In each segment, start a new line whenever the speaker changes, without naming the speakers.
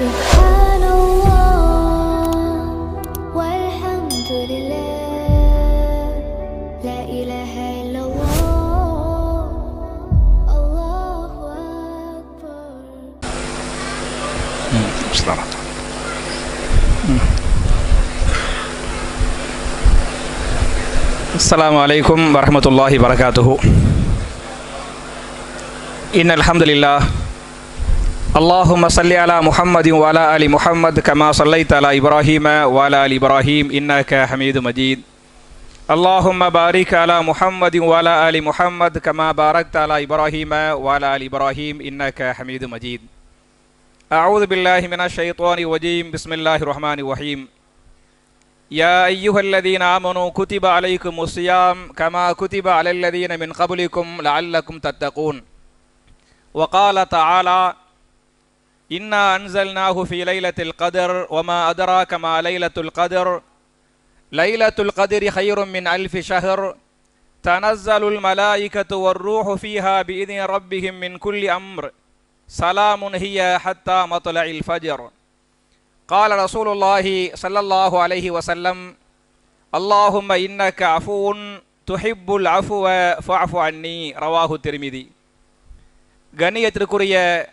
سبحان الله والحمد لله لا إله إلا الله الله أكبر السلام عليكم ورحمة الله وبركاته إن الحمد لله اللهم صل على محمد وعلى آل محمد كما صليت على إبراهيم وعلى آل إبراهيم إنك حميد مجيد اللهم بارك على محمد وعلى آل محمد كما باركت على إبراهيم وعلى آل إبراهيم إنك حميد مجيد أعوذ بالله من الشيطان الرجيم بسم الله الرحمن الرحيم يا أيها الذين آمنوا كتب عليكم الصيام كما كتب على الذين من قبلكم لعلكم تتقون وقال تعالى إنا أنزلناه في ليلة القدر وما أدراك ما ليلة القدر ليلة القدر خير من ألف شهر تنزل الملائكة والروح فيها بإذن ربهم من كل أمر سلام هي حتى مطلع الفجر قال رسول الله صلى الله عليه وسلم اللهم إنك عفو العفو فاعف عني رواه الترمذي غنية الكريه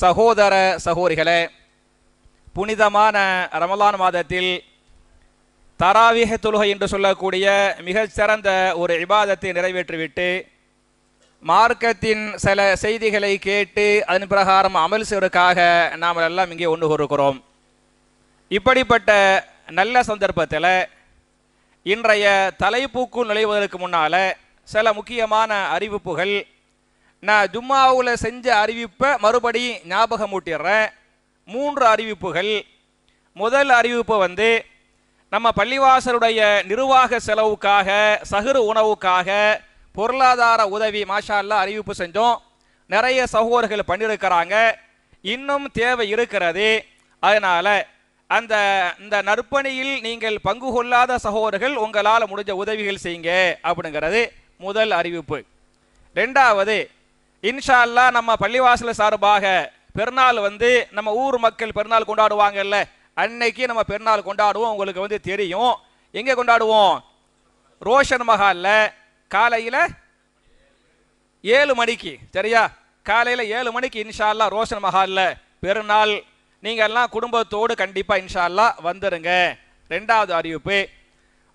சகோதர சகோரிகளே புனிதமான ரமலான் மாதத்தில் தராவிக தொழுகை என்று சொல்லக்கூடிய மிகச்சிறந்த ஒரு இபாதத்தை நிறைவேற்றிவிட்டு மார்க்கத்தின் சில செய்திகளை கேட்டு அதன் பிரகாரம் அமல் செய்வதற்காக நாம் எல்லாம் இங்கே ஒன்று கூறுகிறோம் இப்படிப்பட்ட நல்ல சந்தர்ப்பத்தில் இன்றைய தலைப்புக்குள் நுழைவதற்கு முன்னால் சில முக்கியமான அறிவிப்புகள் நான் ஜும்மாவில் செஞ்ச அறிவிப்பை மறுபடியும் ஞாபகம் ஊட்டிடுறேன் மூன்று அறிவிப்புகள் முதல் அறிவிப்பு வந்து நம்ம பள்ளிவாசலுடைய நிர்வாக செலவுக்காக சகுறு உணவுக்காக பொருளாதார உதவி மாஷால்ல அறிவிப்பு செஞ்சோம் நிறைய சகோதரர்கள் பண்ணியிருக்கிறாங்க இன்னும் தேவை இருக்கிறது அதனால் அந்த இந்த நற்பணியில் நீங்கள் பங்கு கொள்ளாத சகோதரர்கள் உங்களால் முடிஞ்ச உதவிகள் செய்யுங்க அப்படிங்கிறது முதல் அறிவிப்பு ரெண்டாவது இன்ஷா அல்லா நம்ம பள்ளிவாசல சார்பாக பெருநாள் வந்து நம்ம ஊர் மக்கள் பெருநாள் கொண்டாடுவாங்கல்ல அன்னைக்கு நம்ம பெருநாள் கொண்டாடுவோம் உங்களுக்கு வந்து தெரியும் எங்கே கொண்டாடுவோம் ரோஷன் மஹாலில் காலையில் ஏழு மணிக்கு சரியா காலையில் ஏழு மணிக்கு இன்ஷா அல்லா ரோஷன் மஹாலில் பெருநாள் நீங்கள் எல்லாம் குடும்பத்தோடு கண்டிப்பாக இன்ஷா அல்லா வந்துடுங்க ரெண்டாவது அறிவிப்பு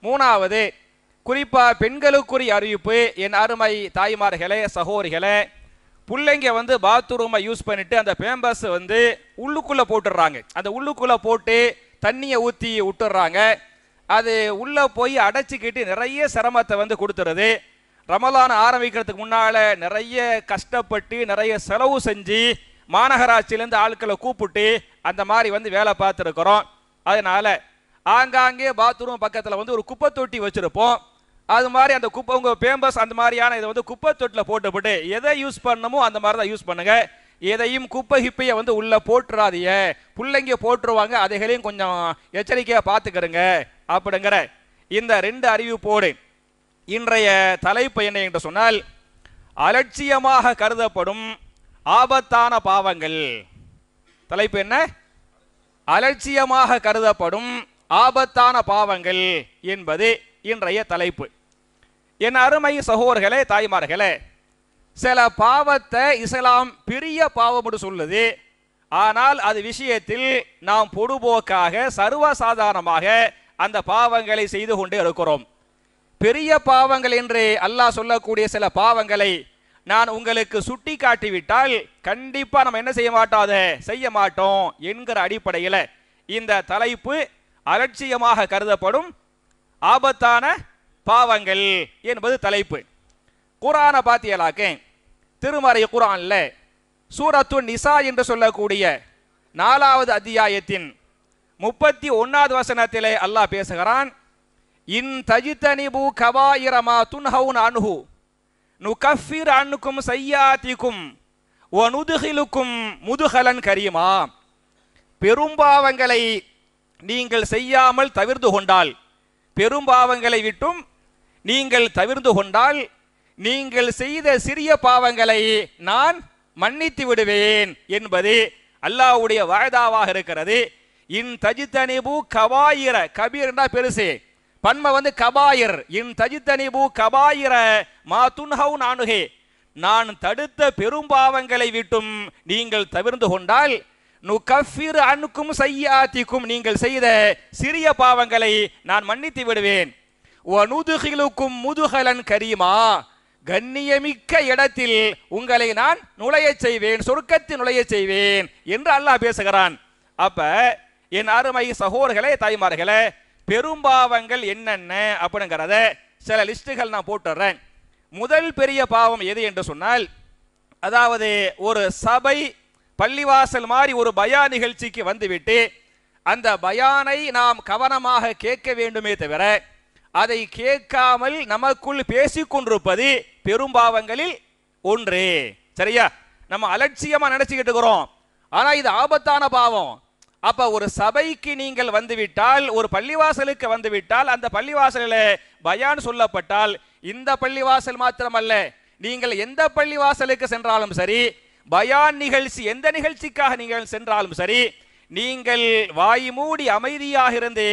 மூணாவது குறிப்பாக பெண்களுக்குரிய அறிவிப்பு என் அருமை தாய்மார்களே சகோதரிகளே பிள்ளைங்க வந்து பாத்ரூமை யூஸ் பண்ணிட்டு அந்த பேம்பர்ஸ் வந்து உள்ளுக்குள்ளே போட்டுடுறாங்க அந்த உள்ளுக்குள்ளே போட்டு தண்ணியை ஊற்றி விட்டுடுறாங்க அது உள்ளே போய் அடைச்சிக்கிட்டு நிறைய சிரமத்தை வந்து கொடுத்துருது ரமலான் ஆரம்பிக்கிறதுக்கு முன்னால் நிறைய கஷ்டப்பட்டு நிறைய செலவு செஞ்சு மாநகராட்சியிலேருந்து ஆட்களை கூப்பிட்டு அந்த மாதிரி வந்து வேலை பார்த்துருக்குறோம் அதனால் ஆங்காங்கே பாத்ரூம் பக்கத்தில் வந்து ஒரு குப்பை தொட்டி வச்சுருப்போம் அது மாதிரி அந்த குப்பை உங்கள் பேம்பஸ் அந்த மாதிரியான இதை வந்து குப்பை தொட்டில் போட்டுப்பட்டு எதை யூஸ் பண்ணணுமோ அந்த மாதிரி தான் யூஸ் பண்ணுங்கள் எதையும் குப்பை கிப்பையை வந்து உள்ளே போட்டுறாதீங்க பிள்ளைங்க போட்டுருவாங்க அதைகளையும் கொஞ்சம் எச்சரிக்கையாக பார்த்துக்கிறங்க அப்படிங்கிற இந்த ரெண்டு அறிவிப்போடு இன்றைய தலைப்பு என்ன என்று சொன்னால் அலட்சியமாக கருதப்படும் ஆபத்தான பாவங்கள் தலைப்பு என்ன அலட்சியமாக கருதப்படும் ஆபத்தான பாவங்கள் என்பது இன்றைய தலைப்பு என் அருமை சகோதர்களே தாய்மார்களே சில பாவத்தை இஸ்லாம் பெரிய பாவம் சொல்லுது ஆனால் அது விஷயத்தில் நாம் பொடுபோக்காக சர்வசாதாரணமாக அந்த பாவங்களை செய்து கொண்டு இருக்கிறோம் பெரிய பாவங்கள் என்று அல்லாஹ் சொல்லக்கூடிய சில பாவங்களை நான் உங்களுக்கு சுட்டி காட்டிவிட்டால் கண்டிப்பாக நம்ம என்ன செய்ய மாட்டோம் அதை செய்ய மாட்டோம் என்கிற அடிப்படையில் இந்த தலைப்பு அலட்சியமாக கருதப்படும் ஆபத்தான பாவங்கள் என்பது தலைப்பு குரானை பாத்தியலாக்கு திருமறை குரான்ல சூரத்து நிசா என்று சொல்லக்கூடிய நாலாவது அத்தியாயத்தின் முப்பத்தி ஒன்னாவது வசனத்திலே அல்லாஹ் பேசுகிறான் இன் அனுஹு அன்னுக்கும் சையாத்திக்கும் ஒ நுதுகிலுக்கும் முதுகலன் கரியுமா பெரும்பாவங்களை நீங்கள் செய்யாமல் தவிர்த்து கொண்டால் பெரும் பாவங்களை விட்டும் நீங்கள் தவிர்ந்து கொண்டால் நீங்கள் செய்த சிறிய பாவங்களை நான் மன்னித்து விடுவேன் என்பது அல்லாவுடைய வாய்தாவாக இருக்கிறது இன் தஜித்தனிபு கபாயிர கபீர்னா பெருசு பன்மை வந்து கபாயிர் இன் தஜித்தனிபு கபாயிர மா துன்ஹவு நானுகே நான் தடுத்த பெரும் பாவங்களை விட்டும் நீங்கள் தவிர்ந்து கொண்டால் நுகஃபிர் அனுக்கும் சையாதிக்கும் நீங்கள் செய்த சிறிய பாவங்களை நான் மன்னித்து விடுவேன் ஒனுதுகிலுக்கும் முதுகலன் கரீமா கண்ணியமிக்க இடத்தில் உங்களை நான் நுழைய செய்வேன் சொர்க்கத்தில் நுழைய செய்வேன் என்று அல்லாஹ் பேசுகிறான் அப்ப என் அருமை சகோதர்களே தாய்மார்களே பெரும்பாவங்கள் என்னென்ன அப்படிங்கிறத சில லிஸ்ட்டுகள் நான் போட்டுடுறேன் முதல் பெரிய பாவம் எது என்று சொன்னால் அதாவது ஒரு சபை பள்ளிவாசல் மாதிரி ஒரு பயா நிகழ்ச்சிக்கு வந்துவிட்டு அந்த பயானை நாம் கவனமாக கேட்க வேண்டுமே தவிர அதை கேட்காமல் நமக்குள் பேசிக்கொண்டிருப்பது பெரும் பாவங்களில் ஒன்று சரியா நம்ம அலட்சியமா நினைச்சுக்கிட்டு இருக்கிறோம் ஆனா இது ஆபத்தான பாவம் அப்ப ஒரு சபைக்கு நீங்கள் வந்துவிட்டால் ஒரு பள்ளிவாசலுக்கு வந்துவிட்டால் அந்த பள்ளிவாசலில் பயான் சொல்லப்பட்டால் இந்த பள்ளிவாசல் மாத்திரமல்ல நீங்கள் எந்த பள்ளிவாசலுக்கு சென்றாலும் சரி பயான் நிகழ்ச்சி எந்த நிகழ்ச்சிக்காக நீங்கள் சென்றாலும் சரி நீங்கள் வாய் மூடி அமைதியாக இருந்து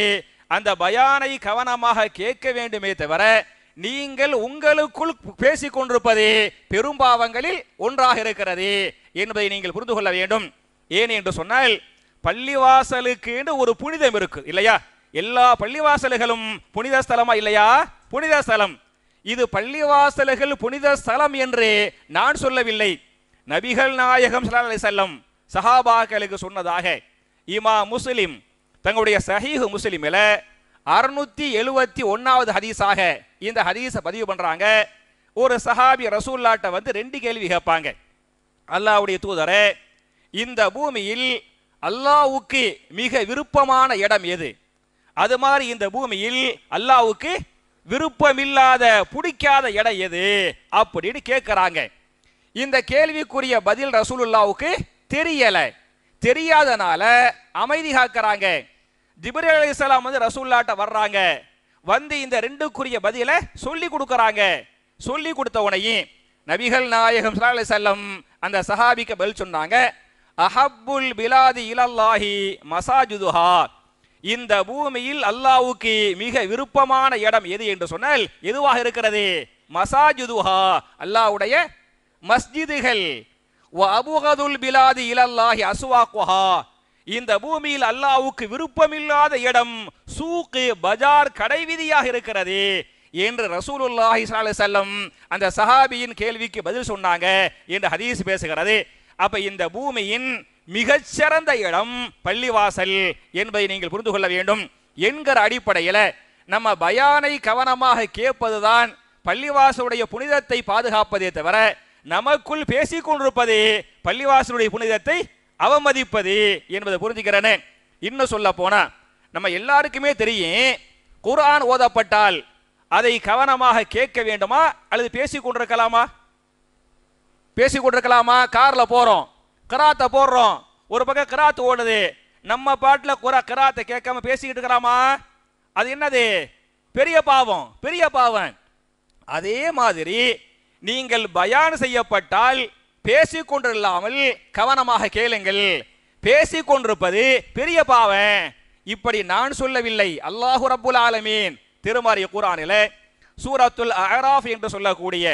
அந்த பயானை கவனமாக கேட்க வேண்டுமே தவிர நீங்கள் உங்களுக்குள் பேசிக் கொண்டிருப்பது பெரும்பாவங்களில் ஒன்றாக இருக்கிறது என்பதை நீங்கள் புரிந்து கொள்ள வேண்டும் ஏன் என்று சொன்னால் பள்ளிவாசலுக்கு ஒரு புனிதம் இருக்கு இல்லையா எல்லா பள்ளிவாசல்களும் புனித ஸ்தலமா இல்லையா புனித ஸ்தலம் இது பள்ளிவாசல்கள் புனித ஸ்தலம் என்று நான் சொல்லவில்லை நபிகள் நாயகம் சல்லா அலி செல்லம் சஹாபாக்களுக்கு சொன்னதாக இமா முஸ்லிம் தங்களுடைய சஹீஹ் முஸ்லிமில் அறுநூத்தி எழுபத்தி ஒன்னாவது ஹதீஸாக இந்த ஹதீஸை பதிவு பண்ணுறாங்க ஒரு சஹாபி ரசூல்லாட்டை வந்து ரெண்டு கேள்வி கேட்பாங்க அல்லாவுடைய தூதரே இந்த பூமியில் அல்லாவுக்கு மிக விருப்பமான இடம் எது அது மாதிரி இந்த பூமியில் அல்லாவுக்கு விருப்பமில்லாத பிடிக்காத இடம் எது அப்படின்னு கேட்குறாங்க இந்த கேள்விக்குரிய பதில் ரசூலுல்லாவுக்கு தெரியல தெரியாதனால அமைதி காக்கிறாங்க ஜிபரி அலி இஸ்லாம் வந்து ரசூல்லாட்ட வர்றாங்க வந்து இந்த ரெண்டுக்குரிய பதிலை சொல்லி கொடுக்குறாங்க சொல்லி கொடுத்த உனையும் நபிகள் நாயகம் சலா அலி செல்லம் அந்த சஹாபிக்கு பதில் சொன்னாங்க அஹபுல் பிலாதி இலல்லாஹி மசாஜுதுஹா இந்த பூமியில் அல்லாவுக்கு மிக விருப்பமான இடம் எது என்று சொன்னால் எதுவாக இருக்கிறது மசாஜுதுஹா அல்லாவுடைய மஸ்ஜிதுகள் அபுகதுல் பிலாதி இலல்லாஹி அசுவாக்குஹா இந்த பூமியில் அல்லாவுக்கு விருப்பமில்லாத இடம் சூக்கு பஜார் விதியாக இருக்கிறது என்று ரசூலுல்லாஹி செல்லம் அந்த சஹாபியின் கேள்விக்கு பதில் சொன்னாங்க என்று ஹதீஸ் பேசுகிறது அப்ப இந்த பூமியின் மிகச்சிறந்த இடம் பள்ளிவாசல் என்பதை நீங்கள் புரிந்து கொள்ள வேண்டும் என்கிற அடிப்படையில் நம்ம பயானை கவனமாக கேட்பதுதான் பள்ளிவாசலுடைய புனிதத்தை பாதுகாப்பதே தவிர நமக்குள் பேசிக் கொண்டிருப்பது பள்ளிவாசலுடைய புனிதத்தை அவமதிப்பது என்பதை புரிஞ்சுக்கிறனே இன்னும் சொல்ல போனா நம்ம எல்லாருக்குமே தெரியும் குரான் ஓதப்பட்டால் அதை கவனமாக கேட்க வேண்டுமா அல்லது பேசி கொண்டிருக்கலாமா பேசி கொண்டிருக்கலாமா காரில் போகிறோம் கிராத்தை போடுறோம் ஒரு பக்கம் கிராத்து ஓடுது நம்ம பாட்டில் குரா கிராத்தை கேட்காம பேசிக்கிட்டு இருக்கலாமா அது என்னது பெரிய பாவம் பெரிய பாவம் அதே மாதிரி நீங்கள் பயான் செய்யப்பட்டால் பேசிக்கொண்டில்லாமல் கவனமாக கேளுங்கள் பேசிக்கொண்டிருப்பது பெரிய பாவம் இப்படி நான் சொல்லவில்லை அல்லாஹு ரபுல் ஆலமீன் திருமறை குரானில சூரத்துல் அஹராஃப் என்று சொல்லக்கூடிய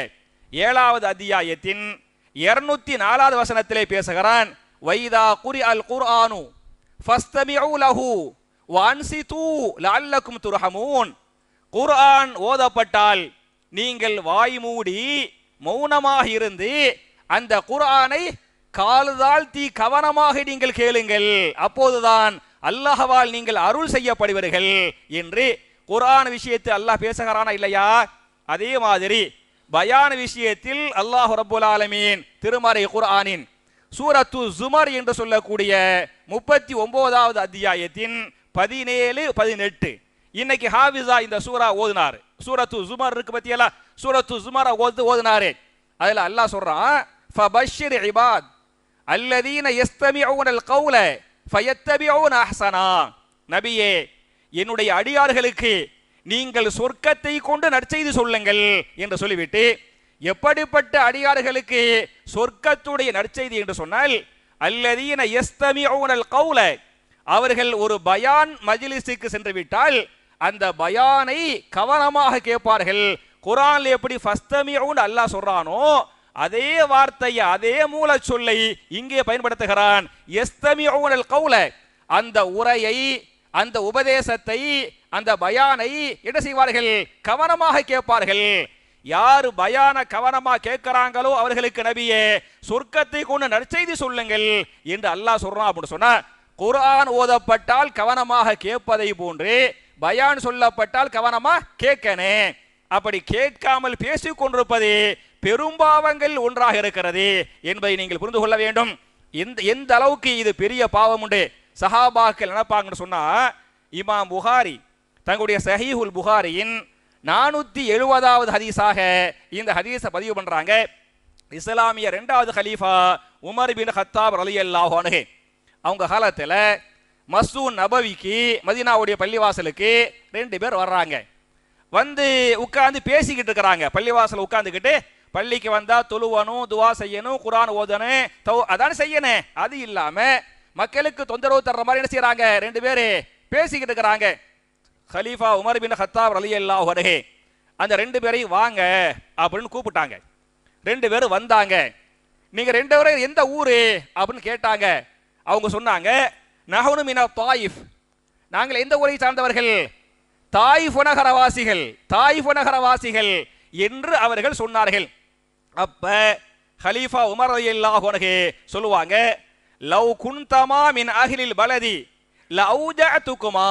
ஏழாவது அத்தியாயத்தின் இருநூத்தி நாலாவது வசனத்திலே பேசுகிறான் வைதா குரி அல் குர்ஆனு ஃபஸ்தமிஉ லஹு வான்சிது லஅல்லக்கும் துர்ஹமூன் குர்ஆன் ஓதப்பட்டால் நீங்கள் வாய் மூடி மௌனமாக இருந்து அந்த குரானை காலு தாழ்த்தி கவனமாக நீங்கள் கேளுங்கள் அப்போதுதான் அல்லாஹவால் நீங்கள் அருள் செய்யப்படுவீர்கள் என்று குரான் விஷயத்தில் அல்லாஹ் பேசுகிறானா இல்லையா அதே மாதிரி பயான விஷயத்தில் அல்லாஹ் ரபுல் ஆலமீன் திருமறை குர்ஆனின் சூரத்து ஜுமர் என்று சொல்லக்கூடிய முப்பத்தி ஒன்பதாவது அத்தியாயத்தின் பதினேழு பதினெட்டு இன்னைக்கு ஹாவிசா இந்த சூரா ஓதினாரு சூரத்து சுமர் இருக்கு பத்தியலா சூரத்து சுமரை ஓது ஓதுனாரு அதில் அல்லாஹ் சொல்றான் ஃபபஷிர் இபாத் அல்லதீன எஸ்தமி எஸ்தமியூனல் கௌல ஃபயத்தபியூன அஹ்சனா நபியே என்னுடைய அடியார்களுக்கு நீங்கள் சொர்க்கத்தை கொண்டு நற்செய்து சொல்லுங்கள் என்று சொல்லிவிட்டு எப்படிப்பட்ட அடியார்களுக்கு சொர்க்கத்துடைய நற்செய்தி என்று சொன்னால் அல்லதீன எஸ்தமி எஸ்தமியூனல் கௌல அவர்கள் ஒரு பயான் மஜிலிஸுக்கு சென்று விட்டால் அந்த பயானை கவனமாக கேட்பார்கள் குரான்ல எப்படி ஃபஸ்தமியூன் அல்லாஹ் சொல்றானோ அதே வார்த்தையை அதே மூல சொல்லை இங்கே பயன்படுத்துகிறான் எஸ்தமியவுனல் கவுல அந்த உரையை அந்த உபதேசத்தை அந்த பயானை என்ன செய்வார்கள் கவனமாக கேட்பார்கள் யார் பயான கவனமா கேட்கிறாங்களோ அவர்களுக்கு நபியே சொர்க்கத்தை கொண்டு நற்செய்தி சொல்லுங்கள் என்று அல்லாஹ் சொல்றான் அப்படின்னு சொன்ன குரான் ஓதப்பட்டால் கவனமாக கேட்பதை போன்று பயான் சொல்லப்பட்டால் கவனமா கேட்கனே அப்படி கேட்காமல் பேசிக் கொண்டிருப்பது பெரும்பாவங்கள் ஒன்றாக இருக்கிறது என்பதை நீங்கள் புரிந்து கொள்ள வேண்டும் எந்த எந்த அளவுக்கு இது பெரிய பாவம் உண்டு சஹாபாக்கள் நினைப்பாங்கன்னு சொன்னா இமாம் புகாரி தங்களுடைய சஹீஹுல் புகாரியின் நானூத்தி எழுபதாவது ஹதீஸாக இந்த ஹதீஸை பதிவு பண்றாங்க இஸ்லாமிய ரெண்டாவது ஹலீஃபா உமர் பின் ஹத்தாப் அலி அல்லாஹானு அவங்க காலத்தில் மசூ நபவிக்கு மதினாவுடைய பள்ளிவாசலுக்கு ரெண்டு பேர் வர்றாங்க வந்து உட்காந்து பேசிக்கிட்டு இருக்கிறாங்க பள்ளிவாசல் உட்காந்துக்கிட்டு பள்ளிக்கு வந்தா தொழுவனும் துவா செய்யணும் குரான் ஓதணும் தௌ செய்யணும் அது இல்லாம மக்களுக்கு தொந்தரவு தர்ற மாதிரி என்ன செய்யறாங்க ரெண்டு பேரு பேசிக்கிட்டு இருக்கிறாங்க ஹலீஃபா உமர் பின் ஹத்தாப் அலி அல்லா வரகே அந்த ரெண்டு பேரையும் வாங்க அப்படின்னு கூப்பிட்டாங்க ரெண்டு பேரும் வந்தாங்க நீங்க ரெண்டு பேரும் எந்த ஊரு அப்படின்னு கேட்டாங்க அவங்க சொன்னாங்க நஹனு மினா தாயிஃப் நாங்கள் எந்த ஊரை சார்ந்தவர்கள் தாயிஃப் நகரவாசிகள் தாயிஃப் நகரவாசிகள் என்று அவர்கள் சொன்னார்கள் அப்ப ஹலீஃபா உமர் அல்லாஹ் உனக்கு சொல்லுவாங்க லவ் குன்தமா மின் அகிலில் பலதி லவ் ஜஅத்துக்குமா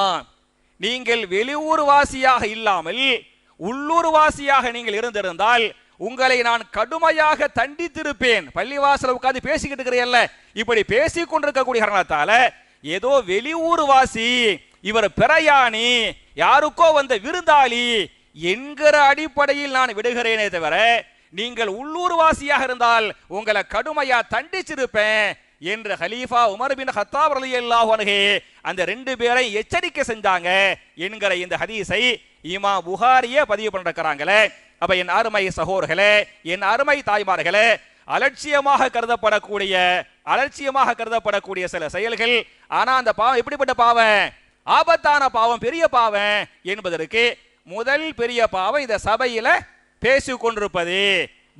நீங்கள் வெளியூர் வாசியாக இல்லாமல் உள்ளூர் வாசியாக நீங்கள் இருந்திருந்தால் உங்களை நான் கடுமையாக தண்டித்திருப்பேன் பள்ளிவாசல உட்காந்து பேசிக்கிட்டு இருக்கிறீல்ல இப்படி பேசிக் கொண்டிருக்கக்கூடிய காரணத்தால ஏதோ வெளி வாசி இவர் பிரயாணி யாருக்கோ வந்த விருந்தாளி என்கிற அடிப்படையில் நான் விடுகிறேனே தவிர நீங்கள் உள்ளூர் வாசியாக இருந்தால் உங்களை கடுமையா தண்டிச்சிருப்பேன் என்று ஹலீஃபா உமர் பின் ஹத்தாப் அலி அல்லாஹ் அந்த ரெண்டு பேரை எச்சரிக்கை செஞ்சாங்க என்கிற இந்த ஹதீஸை இமா புகாரியே பதிவு பண்ணிருக்கிறாங்களே அப்ப என் அருமை சகோர்களே என் அருமை தாய்மார்களே அலட்சியமாக கருதப்படக்கூடிய அலட்சியமாக கருதப்படக்கூடிய சில செயல்கள் ஆனா அந்த பாவம் எப்படிப்பட்ட பாவம் ஆபத்தான பாவம் பெரிய பாவம் என்பதற்கு முதல் பெரிய பாவம் இந்த சபையில பேசி கொண்டிருப்பது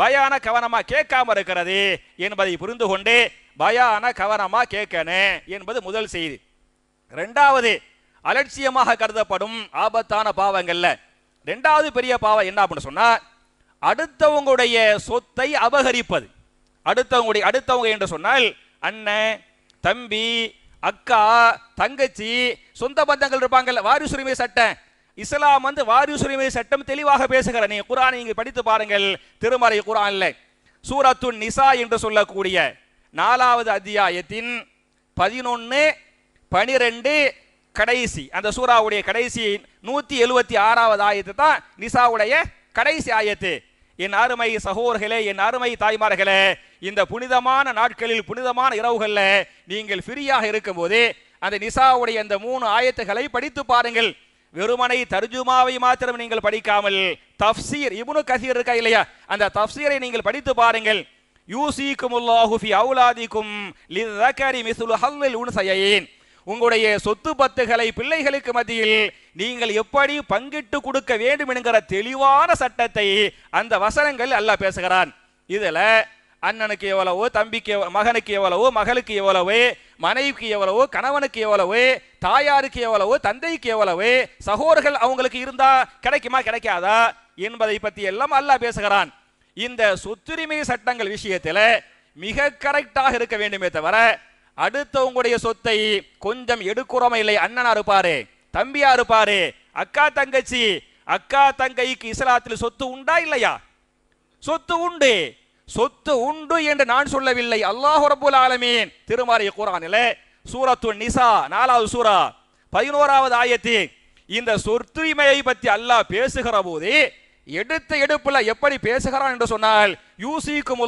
பயான கவனமா கேட்காம இருக்கிறது என்பதை புரிந்து கொண்டு பயான கவனமா கேட்கணும் என்பது முதல் செய்தி ரெண்டாவது அலட்சியமாக கருதப்படும் ஆபத்தான பாவங்கள்ல ரெண்டாவது பெரிய பாவம் என்ன அப்படின்னு சொன்னா அடுத்தவங்களுடைய சொத்தை அபகரிப்பது அடுத்தவங்களுடைய அடுத்தவங்க என்று சொன்னால் அண்ணன் தம்பி அக்கா தங்கச்சி சொந்த பந்தங்கள் இருப்பாங்கல்ல வாரிசுரிமை சட்டம் இஸ்லாம் வந்து வாரிசுரிமை சட்டம் தெளிவாக பேசுகிற நீ குரானை நீங்க படித்து பாருங்கள் திருமறை குரான்ல சூரத்து நிசா என்று சொல்லக்கூடிய நாலாவது அத்தியாயத்தின் பதினொன்று பனிரெண்டு கடைசி அந்த சூறாவுடைய கடைசி நூற்றி எழுபத்தி ஆறாவது ஆயத்து தான் நிசாவுடைய கடைசி ஆயத்து என் அருமை சகோதர்களே என் அருமை தாய்மார்களே இந்த புனிதமான நாட்களில் புனிதமான இரவுகளில் நீங்கள் ஃப்ரீயாக இருக்கும்போது அந்த நிசாவுடைய அந்த மூணு ஆயத்துகளை படித்து பாருங்கள் வெறுமனை தர்ஜுமாவை மாத்திரம் நீங்கள் படிக்காமல் தப்சீர் இவனு கசீர் இருக்கா இல்லையா அந்த தப்சீரை நீங்கள் படித்து பாருங்கள் யூசிக்கும் அவுலாதிக்கும் லிதகரி மிசுல் ஹல்லில் உன்சையின் உங்களுடைய சொத்து பத்துகளை பிள்ளைகளுக்கு மத்தியில் நீங்கள் எப்படி பங்கிட்டு கொடுக்க வேண்டும் என்கிற தெளிவான சட்டத்தை அந்த வசனங்கள் அல்லாஹ் பேசுகிறான் இதுல அண்ணனுக்கு எவ்வளவோ தம்பிக்கு மகனுக்கு எவ்வளவோ மகளுக்கு எவ்வளவு மனைவிக்கு எவ்வளவோ கணவனுக்கு எவ்வளவு தாயாருக்கு எவ்வளவோ தந்தைக்கு எவ்வளவு சகோதரர்கள் அவங்களுக்கு இருந்தா கிடைக்குமா கிடைக்காதா என்பதை பத்தி எல்லாம் அல்லாஹ் பேசுகிறான் இந்த சொத்துரிமை சட்டங்கள் விஷயத்தில் மிக கரெக்டாக இருக்க வேண்டுமே தவிர அடுத்தவங்களுடைய சொத்தை கொஞ்சம் எடுக்கிறோமா இல்லை அண்ணனா இருப்பாரு தம்பியா இருப்பாரு அக்கா தங்கச்சி அக்கா தங்கைக்கு இஸ்லாத்தில் சொத்து உண்டா இல்லையா சொத்து உண்டு சொத்து உண்டு என்று நான் சொல்லவில்லை அல்லாஹ் ரபுல் ஆலமீன் திருமாரிய குரானில சூரத்து நிசா நாலாவது சூரா பதினோராவது ஆயத்தி இந்த சொத்துரிமையை பற்றி அல்லாஹ் பேசுகிற போது எடுத்த எடுப்புல எப்படி பேசுகிறான் என்று சொன்னால் யூசிக்கும்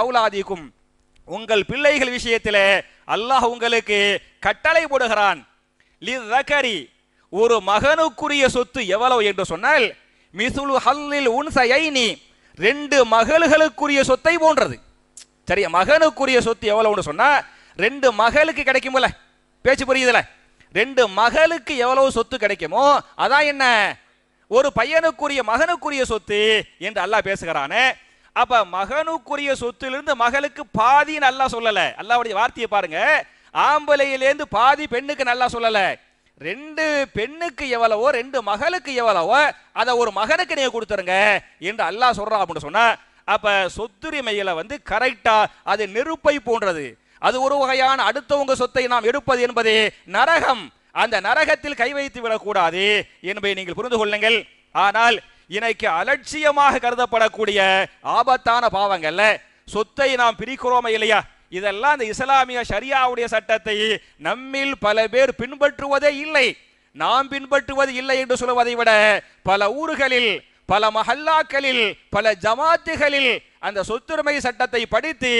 அவுலாதிக்கும் உங்கள் பிள்ளைகள் விஷயத்திலே அல்லாஹ் உங்களுக்கு கட்டளை போடுகிறான் ஒரு மகனுக்குரிய சொத்து எவ்வளவு என்று சொன்னால் மிசுலு ஹல்லில் உன்சைனி ரெண்டு மகள்களுக்குரிய சொத்தை போன்றது சரியா மகனுக்குரிய சொத்து எவ்வளவுன்னு சொன்னா ரெண்டு மகளுக்கு கிடைக்கும்ல பேச்சு புரியுதுல ரெண்டு மகளுக்கு எவ்வளவு சொத்து கிடைக்குமோ அதான் என்ன ஒரு பையனுக்குரிய மகனுக்குரிய சொத்து என்று அல்லாஹ் பேசுகிறானே அப்ப மகனுக்குரிய சொத்திலிருந்து மகளுக்கு பாதி நல்லா சொல்லல அல்லாவுடைய வார்த்தையை பாருங்க ஆம்பளையிலேருந்து பாதி பெண்ணுக்கு நல்லா சொல்லல ரெண்டு பெண்ணுக்கு எவ்வளவோ ரெண்டு மகளுக்கு எவ்வளவோ அதை ஒரு மகனுக்கு நீங்க கொடுத்துருங்க என்று அல்லாஹ் சொல்றான் அப்படின்னு சொன்னா அப்ப சொத்துரிமையில வந்து கரெக்டா அது நெருப்பை போன்றது அது ஒரு வகையான அடுத்தவங்க சொத்தை நாம் எடுப்பது என்பதே நரகம் அந்த நரகத்தில் கை வைத்து விடக்கூடாது என்பதை நீங்கள் புரிந்து கொள்ளுங்கள் ஆனால் இன்னைக்கு அலட்சியமாக கருதப்படக்கூடிய ஆபத்தான பாவங்கள்ல சொத்தை நாம் பிரிக்கிறோமே இல்லையா இதெல்லாம் இந்த இஸ்லாமிய ஷரியாவுடைய சட்டத்தை நம்மில் பல பேர் பின்பற்றுவதே இல்லை நாம் பின்பற்றுவது இல்லை என்று சொல்வதை விட பல ஊர்களில் பல மஹல்லாக்களில் பல ஜமாத்துகளில் அந்த சொத்துரிமை சட்டத்தை படித்து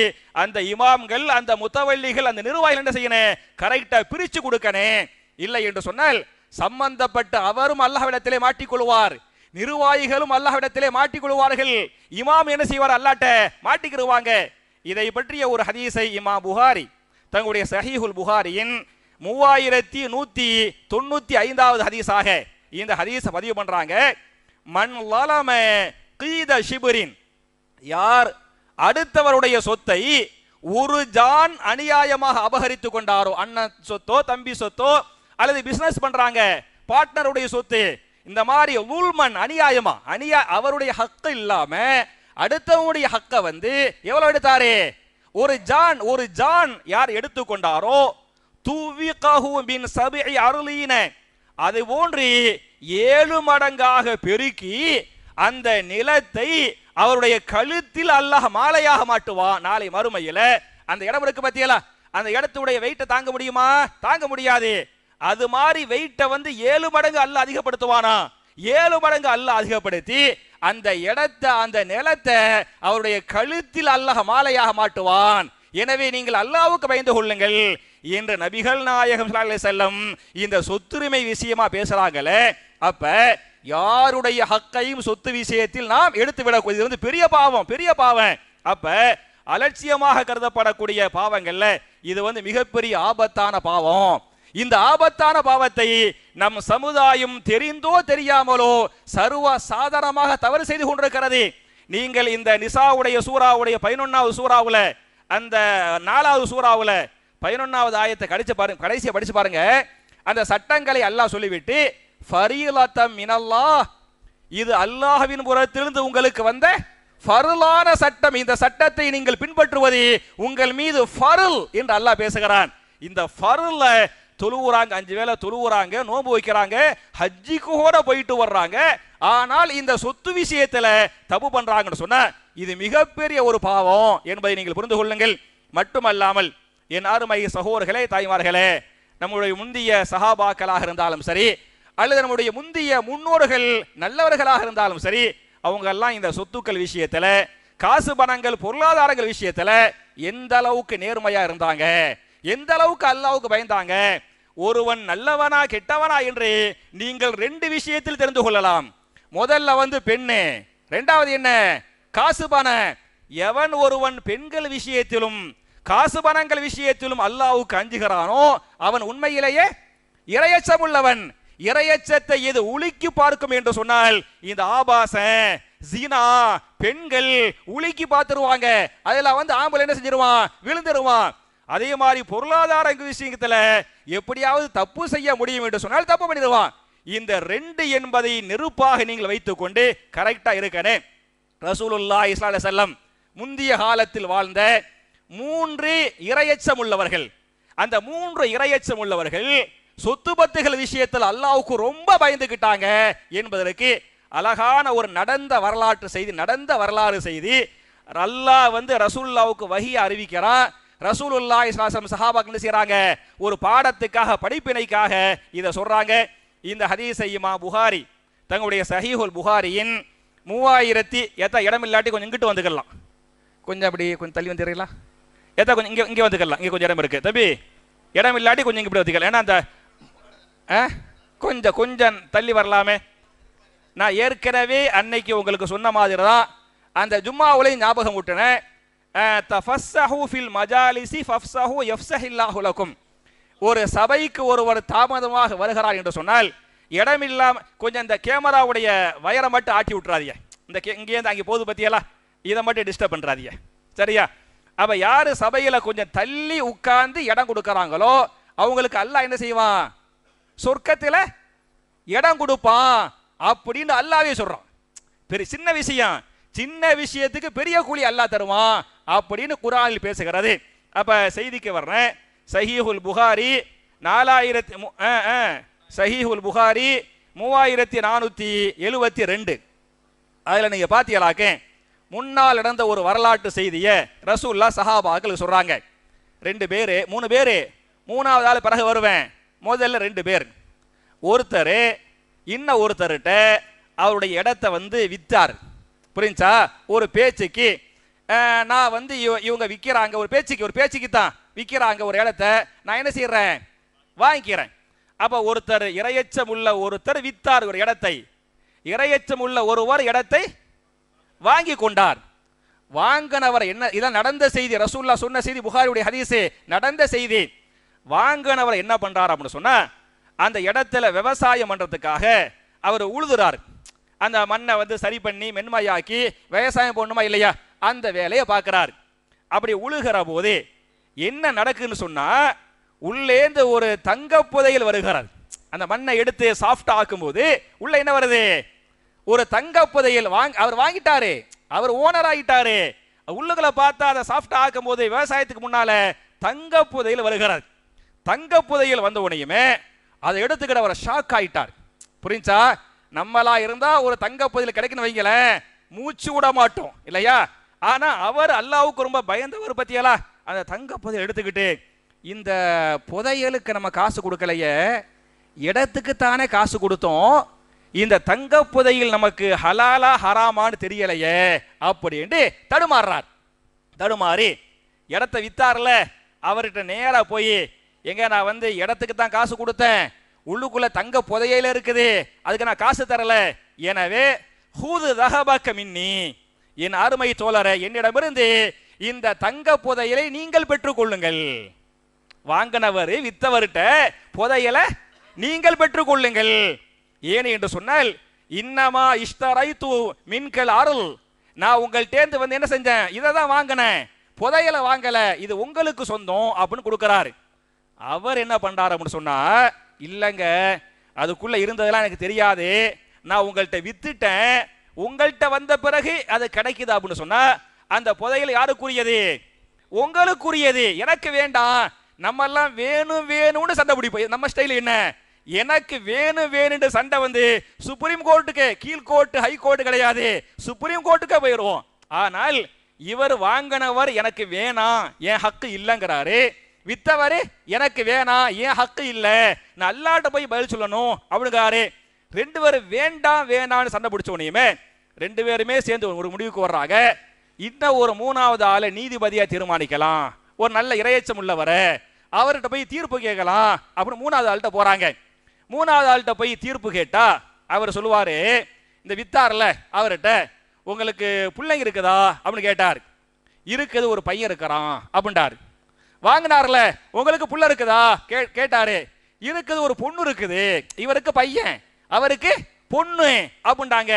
அந்த இமாம்கள் அந்த முத்தவள்ளிகள் அந்த நிர்வாகிகள் என்ன செய்யணும் கரெக்டா பிரிச்சு கொடுக்கணும் இல்லை என்று சொன்னால் சம்பந்தப்பட்ட அவரும் அல்லாஹ்விடத்திலே மாட்டிக்கொள்வார் நிர்வாகிகளும் அல்லாஹ்விடத்திலே மாட்டிக்கொள்வார்கள் இமாம் என்ன செய்வார் அல்லாட்ட மாட்டிக்கிடுவாங்க இதை பற்றிய ஒரு ஹதீஸை இமா புகாரி தங்களுடைய சஹீஹுல் புகாரியின் மூவாயிரத்தி நூத்தி தொண்ணூத்தி ஐந்தாவது ஹதீஸாக இந்த ஹதீஸை பதிவு பண்றாங்க மண் கீத ஷிபுரின் யார் அடுத்தவருடைய சொத்தை ஒரு ஜான் அநியாயமாக அபகரித்து கொண்டாரோ அண்ணன் சொத்தோ தம்பி சொத்தோ அல்லது பிசினஸ் பண்றாங்க பார்ட்னருடைய சொத்து இந்த மாதிரி ஊழ்மன் அநியாயமா அநியாய அவருடைய ஹக்கு இல்லாம அடுத்தவனுடைய ஹக்க வந்து எவ்வளவு எடுத்தாரு ஒரு ஜான் ஒரு ஜான் யார் எடுத்துக்கொண்டாரோ தூவிகாஹூபின் சபை அருளின அது போன்று ஏழு மடங்காக பெருக்கி அந்த நிலத்தை அவருடைய கழுத்தில் அல்லாஹ் மாலையாக மாட்டுவான் நாளை மறுமையில அந்த இடம் இருக்கு பத்தியலா அந்த இடத்துடைய வெயிட்ட தாங்க முடியுமா தாங்க முடியாது அது மாதிரி வெயிட்டை வந்து ஏழு மடங்கு அல்ல அதிகப்படுத்துவானா ஏழு மடங்கு அல்ல அதிகப்படுத்தி அந்த இடத்தை அந்த நிலத்தை அவருடைய கழுத்தில் அல்லாஹ் மாலையாக மாட்டுவான் எனவே நீங்கள் அல்லாவுக்கு பயந்து கொள்ளுங்கள் என்ற நபிகள் நாயகம் செல்லம் இந்த சொத்துரிமை விஷயமா பேசுறாங்களே அப்ப யாருடைய ஹக்கையும் சொத்து விஷயத்தில் நாம் எடுத்து விடக்கூடிய வந்து பெரிய பாவம் பெரிய பாவம் அப்ப அலட்சியமாக கருதப்படக்கூடிய பாவங்கள்ல இது வந்து மிகப்பெரிய ஆபத்தான பாவம் இந்த ஆபத்தான பாவத்தை நம் சமுதாயம் தெரிந்தோ தெரியாமலோ சர்வ சாதாரணமாக தவறு செய்து கொண்டிருக்கிறது நீங்கள் இந்த நிசாவுடைய சூறாவுடைய பதினொன்னாவது சூறாவில் அந்த நாலாவது சூறாவில் பதினொன்னாவது ஆயத்தை கடிச்சு பாருங்க கடைசியை படிச்சு பாருங்க அந்த சட்டங்களை அல்லாஹ் சொல்லிவிட்டு ஃபரீலத்தம் மினல்லா இது அல்லாஹ்வின் புறத்திலிருந்து உங்களுக்கு வந்த ஃபருளான சட்டம் இந்த சட்டத்தை நீங்கள் பின்பற்றுவது உங்கள் மீது ஃபருல் என்று அல்லாஹ் பேசுகிறான் இந்த ஃபருல்ல தொழுவுறாங்க அஞ்சு வேலை தொழுவுறாங்க நோன்பு வைக்கிறாங்க ஹஜ்ஜிக்கு கூட போயிட்டு வர்றாங்க ஆனால் இந்த சொத்து விஷயத்துல தப்பு பண்றாங்கன்னு சொன்ன இது மிகப்பெரிய ஒரு பாவம் என்பதை நீங்கள் புரிந்து கொள்ளுங்கள் மட்டுமல்லாமல் என் அருமை சகோதரர்களே தாய்மார்களே நம்முடைய முந்திய சகாபாக்களாக இருந்தாலும் சரி அல்லது நம்முடைய முந்திய முன்னோர்கள் நல்லவர்களாக இருந்தாலும் சரி அவங்க எல்லாம் இந்த சொத்துக்கள் விஷயத்துல காசு பணங்கள் பொருளாதாரங்கள் விஷயத்துல எந்த அளவுக்கு நேர்மையா இருந்தாங்க எந்த அளவுக்கு அல்லாவுக்கு பயந்தாங்க ஒருவன் நல்லவனா கெட்டவனா என்று நீங்கள் ரெண்டு விஷயத்தில் தெரிந்து கொள்ளலாம் முதல்ல வந்து பெண்ணு ரெண்டாவது என்ன காசு பண எவன் ஒருவன் பெண்கள் விஷயத்திலும் காசு பணங்கள் விஷயத்திலும் அல்லாவுக்கு அஞ்சுகிறானோ அவன் உண்மையிலேயே இரையச்சம் உள்ளவன் இரையச்சத்தை எது உலுக்கி பார்க்கும் என்று சொன்னால் இந்த ஆபாச ஜீனா பெண்கள் உலுக்கி பார்த்துருவாங்க அதில் வந்து ஆம்பளை என்ன செஞ்சிருவான் விழுந்துருவான் அதே மாதிரி பொருளாதார விஷயத்துல எப்படியாவது தப்பு செய்ய முடியும் என்று சொன்னால் தப்பு பண்ணிடுவான் இந்த ரெண்டு என்பதை நெருப்பாக நீங்கள் கொண்டு கரெக்டா இருக்கனே ரசூலுல்லா இஸ்லால செல்லம் முந்திய காலத்தில் வாழ்ந்த மூன்று இரையச்சம் உள்ளவர்கள் அந்த மூன்று இரையச்சம் உள்ளவர்கள் சொத்து பத்துகள் விஷயத்தில் அல்லாவுக்கு ரொம்ப பயந்துகிட்டாங்க என்பதற்கு அழகான ஒரு நடந்த வரலாற்று செய்தி நடந்த வரலாறு செய்தி அல்லாஹ் வந்து ரசூல்லாவுக்கு வகி அறிவிக்கிறான் ரசூலுல்லாய் சாசம் சஹாபாக்கள் செய்கிறாங்க ஒரு பாடத்துக்காக படிப்பினைக்காக இதை சொல்கிறாங்க இந்த ஹதீசையுமா புகாரி தங்களுடைய சஹீஹுல் புகாரியின் மூவாயிரத்தி எத்த இடம் இல்லாட்டி கொஞ்சம் இங்கிட்டு வந்துக்கலாம் கொஞ்சம் அப்படி கொஞ்சம் தள்ளி வந்துடுறீங்களா எத்த கொஞ்சம் இங்கே இங்கே வந்துக்கலாம் இங்கே கொஞ்சம் இடம் இருக்குது தம்பி இடம் இல்லாட்டி கொஞ்சம் இப்படி வந்துக்கலாம் ஏன்னா அந்த கொஞ்சம் கொஞ்சம் தள்ளி வரலாமே நான் ஏற்கனவே அன்னைக்கு உங்களுக்கு சொன்ன மாதிரி தான் அந்த ஜும்மாவுலையும் ஞாபகம் விட்டுனேன் தஃபஸ்ஸஹு ஃபில் மஜாலிசி ஃபஃப்ஸஹு யஃப்ஸஹில்லாஹு லகும் ஒரு சபைக்கு ஒருவர் தாமதமாக வருகிறார் என்று சொன்னால் இடமில்லாமல் கொஞ்சம் இந்த கேமராவுடைய வயரை மட்டும் ஆட்டி விட்றாதீங்க இந்த கே இங்கேருந்து அங்கே போது பற்றியெல்லாம் இதை மட்டும் டிஸ்டர்ப் பண்ணுறாதிய சரியா அப்போ யார் சபையில் கொஞ்சம் தள்ளி உட்கார்ந்து இடம் கொடுக்குறாங்களோ அவங்களுக்கு அல்லாஹ் என்ன செய்வான் சொர்க்கத்தில் இடம் கொடுப்பான் அப்படின்னு அல்லாவே சொல்கிறோம் பெரிய சின்ன விஷயம் சின்ன விஷயத்துக்கு பெரிய கூலி அல்லா தருவான் அப்படின்னு குரானில் பேசுகிறது அப்ப செய்திக்கு வர்றேன் சஹீஹுல் புகாரி நாலாயிரத்தி சஹீஹுல் புகாரி மூவாயிரத்தி நானூற்றி எழுபத்தி ரெண்டு அதில் நீங்கள் பாத்தீங்களாக்க முன்னால் நடந்த ஒரு வரலாற்று செய்தியை ரசூல்லா சஹாபாக்கள் சொல்கிறாங்க ரெண்டு பேர் மூணு பேர் மூணாவது ஆள் பிறகு வருவேன் முதல்ல ரெண்டு பேர் ஒருத்தர் இன்ன ஒருத்தர்கிட்ட அவருடைய இடத்த வந்து வித்தார் புரிஞ்சா ஒரு பேச்சுக்கு நான் வந்து இவங்க விற்கிறாங்க ஒரு பேச்சுக்கு ஒரு பேச்சுக்கு தான் விற்கிறாங்க ஒரு இடத்த நான் என்ன செய்யறேன் வாங்கிக்கிறேன் அப்போ ஒருத்தர் இரையச்சம் உள்ள ஒருத்தர் வித்தார் ஒரு இடத்தை இரையச்சம் உள்ள ஒருவர் இடத்தை வாங்கி கொண்டார் வாங்கினவர் என்ன இதான் நடந்த செய்தி ரசூல்லா சொன்ன செய்தி புகாரியுடைய ஹதீஸு நடந்த செய்தி வாங்கினவர் என்ன பண்றார் அப்படின்னு சொன்னா அந்த இடத்துல விவசாயம் பண்றதுக்காக அவர் உழுதுறாரு அந்த மண்ணை வந்து சரி பண்ணி மென்மையாக்கி விவசாயம் பண்ணுமா இல்லையா அந்த வேலையை பார்க்குறார் அப்படி உழுகிற போது என்ன நடக்குன்னு சொன்னால் உள்ளேந்து ஒரு தங்க புதையில் வருகிறார் அந்த மண்ணை எடுத்து சாஃப்ட் ஆக்கும்போது உள்ள என்ன வருது ஒரு தங்க புதையல் வாங்க அவர் வாங்கிட்டாரு அவர் ஓனர் ஆகிட்டாரு உள்ளுகளை பார்த்தா அதை சாஃப்ட் ஆக்கும் போது விவசாயத்துக்கு முன்னால தங்க புதையில் வருகிறார் தங்க புதையில் வந்த உடனேயுமே அதை எடுத்துக்கிட்ட அவர் ஷாக் ஆயிட்டார் புரிஞ்சா நம்மளா இருந்தா ஒரு தங்க பதில் கிடைக்கணும் வைங்களேன் மூச்சு விட மாட்டோம் இல்லையா ஆனா அவர் அல்லாவுக்கு ரொம்ப பயந்தவர் பத்தியலா அந்த தங்க புதையல் எடுத்துக்கிட்டு இந்த புதையலுக்கு நம்ம காசு கொடுக்கலையே இடத்துக்கு தானே காசு கொடுத்தோம் இந்த தங்க புதையில் நமக்கு ஹலாலா ஹராமான்னு தெரியலையே அப்படின்ட்டு தடுமாறுறார் தடுமாறி இடத்த வித்தார்ல அவர்கிட்ட நேராக போய் எங்க நான் வந்து இடத்துக்கு தான் காசு கொடுத்தேன் உள்ளுக்குள்ள தங்க புதையில இருக்குது அதுக்கு நான் காசு தரல எனவே ஹூது தகபாக்க மின்னி என் அருமை தோழரை என்னிடமிருந்து இந்த தங்க புதையலை நீங்கள் பெற்றுக்கொள்ளுங்கள் வாங்கினவர் வித்தவர்கிட்ட புதையலை நீங்கள் பெற்றுக்கொள்ளுங்கள் ஏன் என்று சொன்னால் இன்னமா இஷ்தரை தூ மின்கள் அருள் நான் உங்கள்கிட்டேந்து வந்து என்ன செஞ்சேன் இதை தான் வாங்கினேன் புதையலை வாங்கலை இது உங்களுக்கு சொந்தம் அப்படின்னு கொடுக்குறாரு அவர் என்ன பண்ணுறாரு அப்படின்னு சொன்னால் இல்லைங்க அதுக்குள்ளே இருந்ததெல்லாம் எனக்கு தெரியாது நான் உங்கள்கிட்ட வித்துட்டேன் உங்கள்கிட்ட வந்த பிறகு அது கிடைக்குதா அப்படின்னு சொன்னால் அந்த புதையல் யாருக்குரியது உங்களுக்குரியது எனக்கு வேண்டாம் நம்ம எல்லாம் வேணும் வேணும்னு சண்டை பிடிப்போம் நம்ம ஸ்டைல் என்ன எனக்கு வேணும் வேணும்னு சண்டை வந்து சுப்ரீம் கோர்ட்டுக்கு கீழ்கோர்ட்டு ஹை கோர்ட்டு கிடையாது சுப்ரீம் கோர்ட்டுக்கே போயிடுவோம் ஆனால் இவர் வாங்கினவர் எனக்கு வேணாம் என் ஹக்கு இல்லைங்கிறாரு வித்தவரு எனக்கு வேணாம் ஏன் ஹக்கு இல்லை நான் அல்லாட்ட போய் பதில் சொல்லணும் அப்படிங்காரு ரெண்டு பேரும் வேண்டாம் வேணான்னு சண்டை பிடிச்ச உடனேயுமே ரெண்டு பேருமே சேர்ந்து ஒரு முடிவுக்கு வர்றாங்க இன்னும் ஒரு மூணாவது ஆளை நீதிபதியாக தீர்மானிக்கலாம் ஒரு நல்ல இரையச்சம் உள்ளவர அவர்கிட்ட போய் தீர்ப்பு கேட்கலாம் அப்படின்னு மூணாவது ஆள்கிட்ட போகிறாங்க மூணாவது ஆள்கிட்ட போய் தீர்ப்பு கேட்டால் அவர் சொல்லுவார் இந்த வித்தார்ல அவர்கிட்ட உங்களுக்கு பிள்ளைங்க இருக்குதா அப்படின்னு கேட்டார் இருக்குது ஒரு பையன் இருக்கிறான் அப்படின்ட்டார் வாங்கினார்ல உங்களுக்கு புள்ள இருக்குதா கேட்டாரு இருக்குது ஒரு பொண்ணு இருக்குது இவருக்கு பையன் அவருக்கு பொண்ணு அப்படின்றாங்க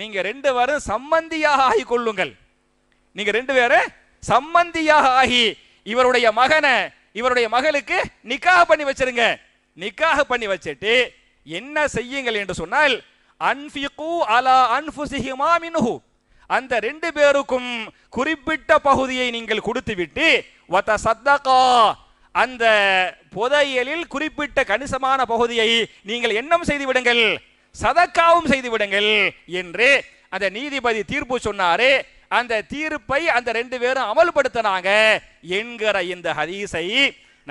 நீங்க ரெண்டு பேரும் சம்மந்தியாக ஆகி கொள்ளுங்கள் நீங்க ரெண்டு பேரும் சம்மந்தியாக ஆகி இவருடைய மகனை இவருடைய மகளுக்கு நிக்காக பண்ணி வச்சிருங்க நிக்காக பண்ணி வச்சுட்டு என்ன செய்யுங்கள் என்று சொன்னால் அன்பிகு அலா அன்புசிஹிமா மின்ஹூ அந்த ரெண்டு பேருக்கும் குறிப்பிட்ட பகுதியை நீங்கள் கொடுத்துவிட்டு வத சத்தகா அந்த புதையலில் குறிப்பிட்ட கணிசமான பகுதியை நீங்கள் என்னும் செய்து விடுங்கள் சதக்காவும் செய்து விடுங்கள் என்று அந்த நீதிபதி தீர்ப்பு சொன்னாரு அந்த தீர்ப்பை அந்த ரெண்டு பேரும் அமல்படுத்தினாங்க என்கிற இந்த ஹதீசை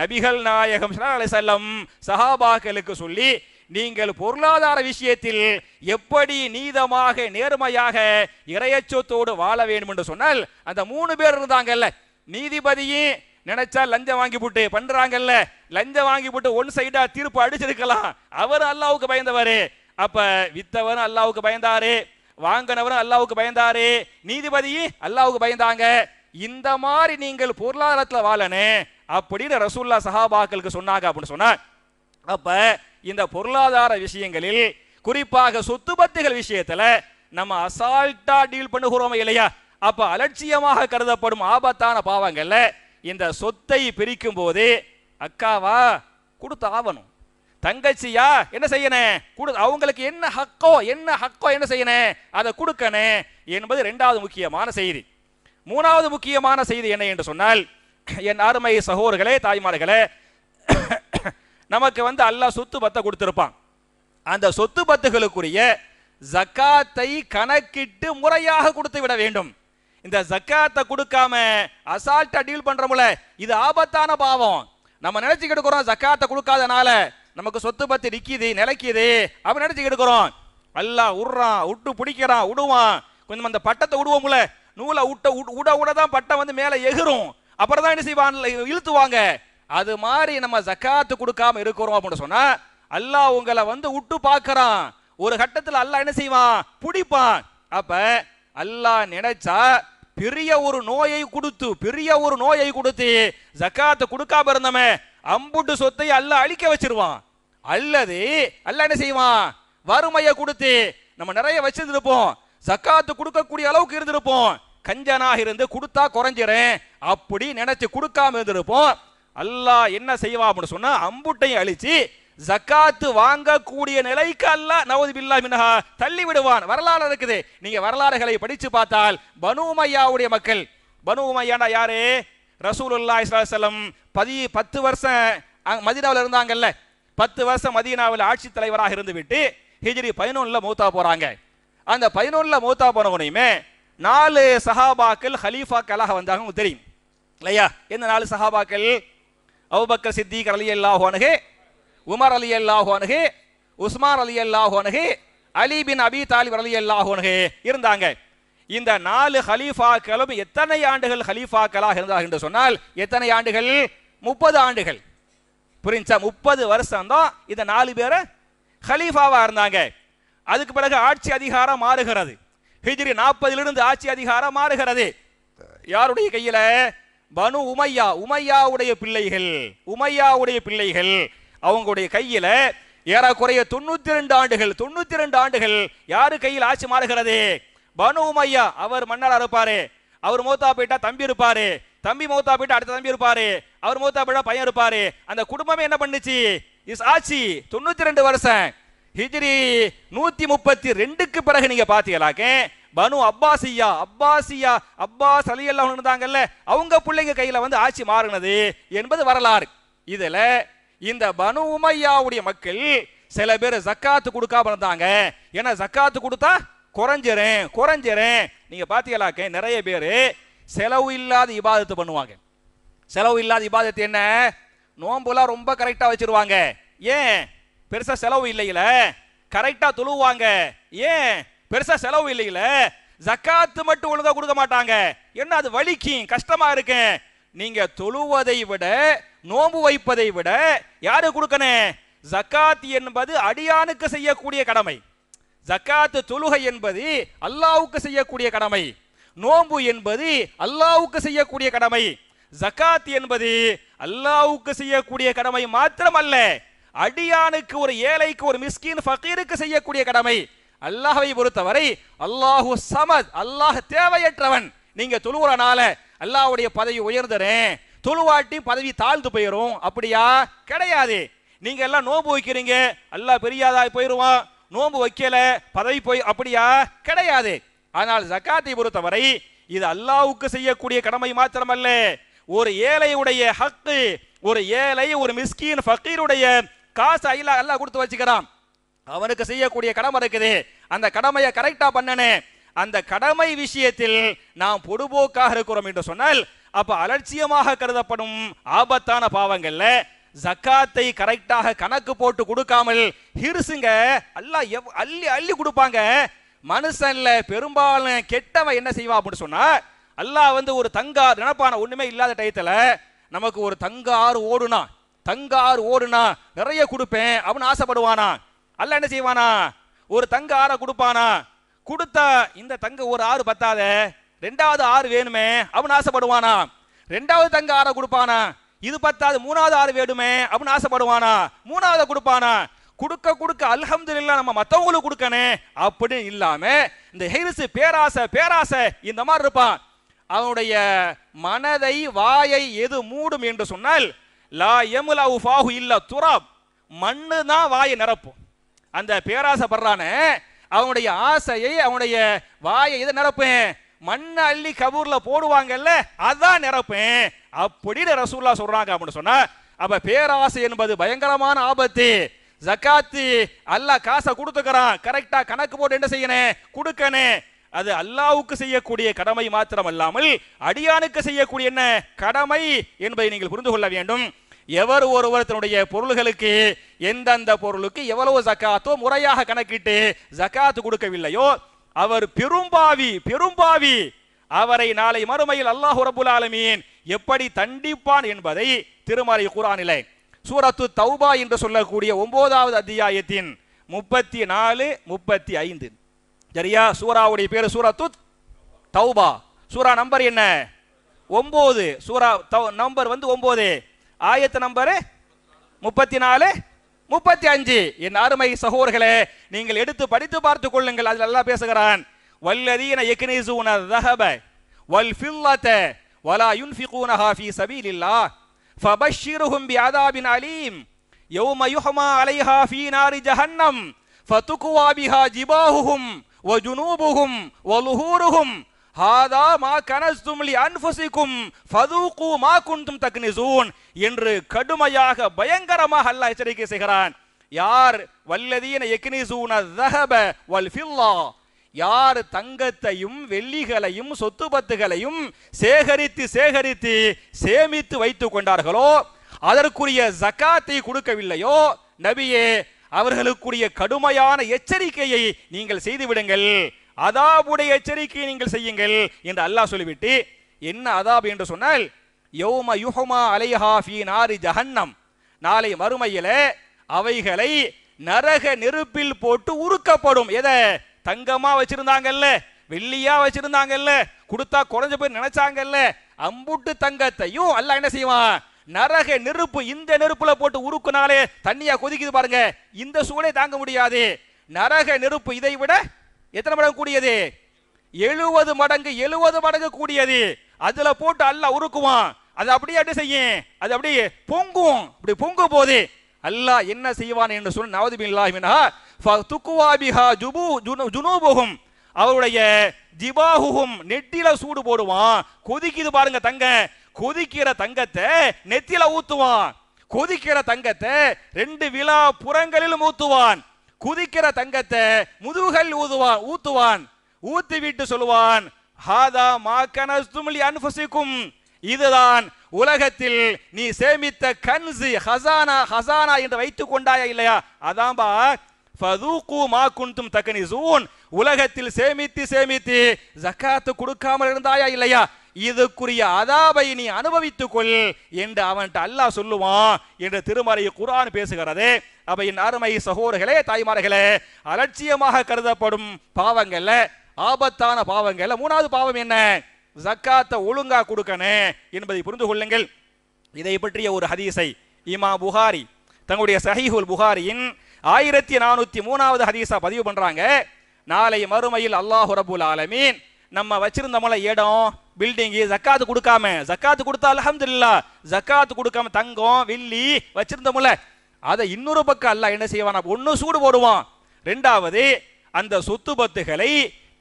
நபிகள் நாயகம் அலிசல்லம் சஹாபாக்களுக்கு சொல்லி நீங்கள் பொருளாதார விஷயத்தில் எப்படி நீதமாக நேர்மையாக இறையச்சத்தோடு வாழ வேண்டும் என்று சொன்னால் அந்த மூணு பேர் இருந்தாங்கல்ல நீதிபதியும் நினைச்சா லஞ்சம் வாங்கி போட்டு பண்றாங்கல்ல லஞ்சம் வாங்கி போட்டு ஒன் சைடா தீர்ப்பு அடிச்சிருக்கலாம் அவர் அல்லாவுக்கு பயந்தவாரு அப்ப வித்தவரும் அல்லாவுக்கு பயந்தாரு வாங்கினவரும் அல்லாவுக்கு பயந்தாரு நீதிபதியும் அல்லாவுக்கு பயந்தாங்க இந்த மாதிரி நீங்கள் பொருளாதாரத்தில் வாழனு அப்படின்னு ரசூல்லா சஹாபாக்களுக்கு சொன்னாங்க அப்படின்னு சொன்னா அப்ப இந்த பொருளாதார விஷயங்களில் குறிப்பாக சொத்து பத்துகள் விஷயத்துல நம்ம அசால்ட்டா டீல் பண்ணுகிறோமே இல்லையா அப்ப அலட்சியமாக கருதப்படும் ஆபத்தான பாவங்கள்ல இந்த சொத்தை பிரிக்கும் போது அக்காவா கொடுத்து ஆவணும் தங்கச்சியா என்ன செய்யணும் அவங்களுக்கு என்ன ஹக்கோ என்ன ஹக்கோ என்ன செய்யணும் அதை கொடுக்கணும் என்பது ரெண்டாவது முக்கியமான செய்தி மூணாவது முக்கியமான செய்தி என்ன என்று சொன்னால் என் அருமை சகோதர்களே தாய்மார்களே நமக்கு வந்து அல்லாஹ் சொத்து பத்தை கொடுத்துருப்பான் அந்த சொத்து பத்துகளுக்குரிய ஜக்காத்தை கணக்கிட்டு முறையாக கொடுத்து விட வேண்டும் இந்த ஜக்காத்தை கொடுக்காம அசால்ட்டா டீல் பண்றோம்ல இது ஆபத்தான பாவம் நம்ம நினைச்சுக்கிட்டு இருக்கிறோம் ஜக்காத்தை கொடுக்காதனால நமக்கு சொத்து பத்து நிக்கிது நிலைக்குது அப்படின்னு நினைச்சுக்கிட்டு இருக்கிறோம் அல்லா உடுறான் விட்டு பிடிக்கிறான் விடுவான் கொஞ்சம் அந்த பட்டத்தை விடுவோம்ல நூலை விட்ட உட விட தான் பட்டம் வந்து மேலே எகிரும் அப்புறம் தான் என்ன செய்வான் இழுத்துவாங்க அது மாதிரி நம்ம ஜக்காத்து கொடுக்காம இருக்கிறோம் அப்படின்னு சொன்னா அல்லா உங்களை வந்து விட்டு பாக்குறான் ஒரு கட்டத்தில் அல்லா என்ன செய்வான் பிடிப்பான் அப்ப அல்லா நினைச்சா பெரிய ஒரு நோயை கொடுத்து பெரிய ஒரு நோயை கொடுத்து ஜக்காத்து கொடுக்காம இருந்தமே அம்புட்டு சொத்தை அல்லா அழிக்க வச்சிருவான் அல்லது அல்லா என்ன செய்வான் வறுமையை கொடுத்து நம்ம நிறைய வச்சிருந்திருப்போம் சக்காத்து கொடுக்கக்கூடிய அளவுக்கு இருந்திருப்போம் கஞ்சனாக இருந்து கொடுத்தா குறைஞ்சிரு அப்படி நினைச்சு கொடுக்காம இருந்திருப்போம் அல்லாஹ் என்ன செய்வா அப்படின்னு சொன்னா அம்புட்டையும் அழிச்சு ஜக்காத்து வாங்கக்கூடிய நிலைக்கு அல்ல நவது பில்லா மினஹா தள்ளி விடுவான் வரலாறு இருக்குது நீங்க வரலாறுகளை படிச்சு பார்த்தால் பனுமையாவுடைய மக்கள் பனுமையானா யாரு ரசூலுல்லா இஸ்லாசலம் பதி பத்து வருஷம் மதீனாவில் இருந்தாங்கல்ல பத்து வருஷம் மதீனாவில் ஆட்சி தலைவராக இருந்து விட்டு ஹிஜ்ரி பதினொன்னுல மூத்தா போறாங்க அந்த பதினொன்னுல மூத்தா போனவனையுமே நாலு சஹாபாக்கள் ஹலீஃபாக்களாக வந்தாங்க தெரியும் இல்லையா எந்த நாலு சஹாபாக்கள் அவுபக்கர் சித்திக் அலி அல்லாஹு அணுகு உமர் அலி அல்லாஹு அணுகு உஸ்மான் அலி அல்லாஹு அணுகு அலி பின் அபி தாலிப் அலி அல்லாஹு அணுகு இருந்தாங்க இந்த நாலு ஹலீஃபாக்களும் எத்தனை ஆண்டுகள் ஹலீஃபாக்களாக இருந்தார்கள் என்று சொன்னால் எத்தனை ஆண்டுகள் முப்பது ஆண்டுகள் புரிஞ்சா முப்பது வருஷம் தான் இந்த நாலு பேரை ஹலீஃபாவாக இருந்தாங்க அதுக்கு பிறகு ஆட்சி அதிகாரம் மாறுகிறது ஹிஜ்ரி நாற்பதிலிருந்து ஆட்சி அதிகாரம் மாறுகிறது யாருடைய கையில் பனு உமையா உமையாவுடைய பிள்ளைகள் உமையாவுடைய பிள்ளைகள் அவங்களுடைய கையில ஏறக்குறைய தொண்ணூத்தி ரெண்டு ஆண்டுகள் தொண்ணூத்தி ரெண்டு ஆண்டுகள் யாரு கையில் ஆட்சி மாறுகிறது பனு உமையா அவர் மன்னராக இருப்பாரு அவர் மூத்தா போயிட்டா தம்பி இருப்பாரு தம்பி மூத்தா போயிட்டா அடுத்த தம்பி இருப்பாரு அவர் மூத்தா போயிட்டா பையன் இருப்பாரு அந்த குடும்பமே என்ன பண்ணுச்சு இஸ் ஆட்சி தொண்ணூத்தி ரெண்டு வருஷம் ஹிஜ்ரி நூத்தி முப்பத்தி ரெண்டுக்கு பிறகு நீங்க பாத்தீங்களாக்க Banu Abbasiya Abbasiya Abbas Ali அல்லாஹ் இருந்தாங்கல்ல அவங்க பிள்ளைங்க கையில வந்து ஆட்சி மாறினது என்பது வரலாறு இதுல இந்த பனு உமையாவுடைய மக்கள் சில பேர் ஜக்காத்து கொடுக்காம இருந்தாங்க ஏன்னா ஜக்காத்து கொடுத்தா குறைஞ்சிரும் குறைஞ்சிரும் நீங்க பாத்தீங்களாக்க நிறைய பேர் செலவு இல்லாத இபாதத்து பண்ணுவாங்க செலவு இல்லாத இபாதத்து என்ன நோம்புலாம் ரொம்ப கரெக்டாக வச்சிருவாங்க ஏன் பெருசாக செலவு இல்லையில கரெக்டாக தொழுவாங்க ஏன் பெருசா செலவு இல்லைங்களே ஜக்காத்து மட்டும் ஒழுங்கா கொடுக்க மாட்டாங்க என்ன அது வலிக்கும் கஷ்டமா இருக்கு நீங்க தொழுவதை விட நோம்பு வைப்பதை விட யாரு கொடுக்கணும் ஜக்காத் என்பது அடியானுக்கு செய்யக்கூடிய கடமை ஜக்காத்து தொழுகை என்பது அல்லாவுக்கு செய்யக்கூடிய கடமை நோம்பு என்பது அல்லாவுக்கு செய்யக்கூடிய கடமை ஜக்காத் என்பது அல்லாவுக்கு செய்யக்கூடிய கடமை மாத்திரம் அல்ல அடியானுக்கு ஒரு ஏழைக்கு ஒரு மிஸ்கின் ஃபக்கீருக்கு செய்யக்கூடிய கடமை அல்லாஹை பொறுத்தவரை அல்லாஹு சமத் அல்லாஹ் தேவையற்றவன் நீங்க தொழுகிறனால அல்லாஹுடைய பதவி உயர்ந்துறேன் தொழுவாட்டி பதவி தாழ்ந்து போயிடும் அப்படியா கிடையாது நீங்க எல்லாம் நோன்பு வைக்கிறீங்க அல்லாஹ் பெரியாதாய் போயிடுவான் நோன்பு வைக்கல பதவி போய் அப்படியா கிடையாது ஆனால் ஜக்காத்தை பொறுத்தவரை இது அல்லாவுக்கு செய்யக்கூடிய கடமை மாத்திரமல்ல ஒரு ஏழையுடைய ஹக்கு ஒரு ஏழை ஒரு மிஸ்கின் ஃபக்கீருடைய காசு அல்லாஹ் கொடுத்து வச்சுக்கிறான் அவனுக்கு செய்யக்கூடிய கடமை இருக்குது அந்த கடமையை கரெக்டா பண்ணனே அந்த கடமை விஷயத்தில் நாம் பொடுபோக்காக இருக்கிறோம் என்று சொன்னால் அப்ப அலட்சியமாக கருதப்படும் ஆபத்தான பாவங்கள்ல ஜக்காத்தை கரெக்டாக கணக்கு போட்டு கொடுக்காமல் ஹிருசுங்க அல்லா எவ் அள்ளி அள்ளி கொடுப்பாங்க மனுஷன்ல பெரும்பாலும் கெட்டவன் என்ன செய்வான் அப்படின்னு சொன்னா அல்லாஹ் வந்து ஒரு தங்கா நினப்பான ஒண்ணுமே இல்லாத டயத்துல நமக்கு ஒரு தங்காறு ஓடுனா தங்காறு ஓடுனா நிறைய கொடுப்பேன் அப்படின்னு ஆசைப்படுவானா அல்ல என்ன செய்வானா ஒரு தங்க ஆற கொடுப்பானா கொடுத்தா இந்த தங்க ஒரு ஆறு பத்தாத ரெண்டாவது ஆறு வேணுமே அவன் ஆசைப்படுவானா ரெண்டாவது தங்க ஆற கொடுப்பானா இது பத்தாது மூணாவது ஆறு வேணுமே அப்படின்னு ஆசைப்படுவானா மூணாவது கொடுப்பானா கொடுக்க கொடுக்க அல்ஹம்து நம்ம மற்றவங்களுக்கு கொடுக்கணே அப்படின்னு இல்லாம இந்த ஹெரிசு பேராசை பேராசை இந்த மாதிரி இருப்பான் அவனுடைய மனதை வாயை எது மூடும் என்று சொன்னால் லா எமுலா உஃபாஹு இல்ல துராப் மண்ணு தான் வாயை நிரப்பும் அந்த பேராசைப்படுறானே அவனுடைய ஆசையை அவனுடைய வாயை இதை நிரப்பேன் மண்ணை அள்ளி கபூர்ல போடுவாங்கல்ல அதான் நிரப்பேன் அப்படின்னு ரசூல்லா சொல்றாங்க அப்படின்னு சொன்னா அப்ப பேராசை என்பது பயங்கரமான ஆபத்து ஜக்காத்து அல்லாஹ் காசை கொடுத்துக்கிறான் கரெக்டா கணக்கு போட்டு என்ன செய்யணும் கொடுக்கணும் அது அல்லாவுக்கு செய்யக்கூடிய கடமை மாத்திரம் அல்லாமல் அடியானுக்கு செய்யக்கூடிய என்ன கடமை என்பதை நீங்கள் புரிந்து கொள்ள வேண்டும் எவர் ஒருவர் தன்னுடைய பொருள்களுக்கு எந்தெந்த பொருளுக்கு எவ்வளவு ஜக்காத்தோ முறையாக கணக்கிட்டு ஜக்காத்து கொடுக்கவில்லையோ அவர் பெரும்பாவி பெரும்பாவி அவரை நாளை மறுமையில் அல்லாஹ் ரபுல் ஆலமீன் எப்படி தண்டிப்பான் என்பதை திருமலை குரானிலே சூரத்து தௌபா என்று சொல்லக்கூடிய ஒன்பதாவது அத்தியாயத்தின் முப்பத்தி நாலு முப்பத்தி ஐந்து சரியா சூராவுடைய பேர் சூரத்து தௌபா சூரா நம்பர் என்ன ஒன்பது சூரா நம்பர் வந்து ஒன்பது ஆயத்து நம்பரு முப்பத்தி நாலு முப்பத்தி அஞ்சு என் அருமை சகோர்களே நீங்கள் எடுத்து படித்து பார்த்துக் கொள்ளுங்கள் அதில் நல்லா பேசுகிறான் வல்லதீன எக்னிசூன தஹப வல் ஃபில்லத வலா யுன்ஃபிகூனஹா ஃபீ சபீலில்லா ஃபபஷ்ஷிருஹும் பிஅதாபின் அலீம் யௌம யுஹமா அலைஹா ஃபீ நாரி ஜஹன்னம் ஃபதுக்வா பிஹா ஜிபாஹுஹும் வஜுனூபுஹும் வலுஹூருஹும் ஹாதா மா கனஸ்தும் லி அன்ஃபுசிக்கும் ஃபதூகு மா குன்தும் தக்னிசூன் என்று கடுமையாக பயங்கரமாக அல்லாஹ் எச்சரிக்கை செய்கிறான் யார் வல்லதீன யக்னிசூன தஹப வல் ஃபில்லா யார் தங்கத்தையும் வெள்ளிகளையும் சொத்து பத்துகளையும் சேகரித்து சேகரித்து சேமித்து வைத்து கொண்டார்களோ அதற்குரிய ஜக்காத்தை கொடுக்கவில்லையோ நபியே அவர்களுக்குரிய கடுமையான எச்சரிக்கையை நீங்கள் செய்துவிடுங்கள் அதாபுடைய எச்சரிக்கையை நீங்கள் செய்யுங்கள் என்று அல்லாஹ் சொல்லிவிட்டு என்ன அதாப் என்று சொன்னால் யோமா யுஹமா அலைஹா ஃபி நாரி ஜஹன்னம் நாளை மறுமையில் அவைகளை நரக நெருப்பில் போட்டு உருக்கப்படும் எதை தங்கமா வச்சிருந்தாங்கல்ல வெள்ளியா வச்சிருந்தாங்கல்ல கொடுத்தா குறைஞ்ச போய் நினைச்சாங்கல்ல அம்புட்டு தங்கத்தையும் அல்ல என்ன செய்வான் நரக நெருப்பு இந்த நெருப்புல போட்டு உருக்குனாலே தண்ணியா கொதிக்குது பாருங்க இந்த சூளை தாங்க முடியாது நரக நெருப்பு இதை விட எத்தனை மடங்கு கூடியது எழுபது மடங்கு எழுபது மடங்கு கூடியது அதுல போட்டு அல்ல உருக்குவான் அது அப்படியே அப்படி செய்யும் அது அப்படியே பொங்கும் இப்படி பொங்கும் போது அல்லாஹ் என்ன செய்வான் என்று சொல்லி நவது துக்குவா பிஹா ஜுபு ஜுனூபுகும் அவருடைய ஜிபாஹுகும் நெட்டில சூடு போடுவான் கொதிக்குது பாருங்க தங்க கொதிக்கிற தங்கத்தை நெத்தில ஊத்துவான் கொதிக்கிற தங்கத்தை ரெண்டு விழா புறங்களிலும் ஊத்துவான் குதிக்கிற தங்கத்தை முதுகல் ஊதுவான் ஊத்துவான் ஊத்தி விட்டு சொல்லுவான் ஹாதா இதுதான் உலகத்தில் நீ சேமித்த கன்சு ஹசானா ஹசானா என்று வைத்துக் கொண்டாயா இல்லையா அதான்பா ஃபதூகு மா குன்தும் சூன் உலகத்தில் சேமித்து சேமித்து ஜக்காத்து கொடுக்காமல் இருந்தாயா இல்லையா இதுக்குரிய அதாபை நீ அனுபவித்துக் கொள் என்று அவன்கிட்ட அல்லாஹ் சொல்லுவான் என்று திருமறை குரான் பேசுகிறது அப்ப என் அருமை சகோதரர்களே தாய்மார்களே அலட்சியமாக கருதப்படும் பாவங்கள்ல ஆபத்தான பாவங்கள்ல மூணாவது பாவம் என்ன ஜக்காத்தை ஒழுங்கா கொடுக்கணும் என்பதை புரிந்து கொள்ளுங்கள் இதை பற்றிய ஒரு ஹதீசை இமா புகாரி தங்களுடைய சஹீஹுல் புகாரியின் ஆயிரத்தி நானூத்தி மூணாவது ஹதீசா பதிவு பண்றாங்க நாளை மறுமையில் அல்லாஹு ரபுல் ஆலமீன் நம்ம வச்சிருந்தோம்ல இடம் பில்டிங்கு ஜக்காத்து கொடுக்காம ஜக்காத்து கொடுத்தா அலமதுல்லா ஜக்காத்து கொடுக்காம தங்கம் வில்லி வச்சிருந்தோம்ல அதை இன்னொரு பக்கம் அல்ல என்ன செய்வான் ஒன்று சூடு போடுவான் ரெண்டாவது அந்த சொத்து பத்துகளை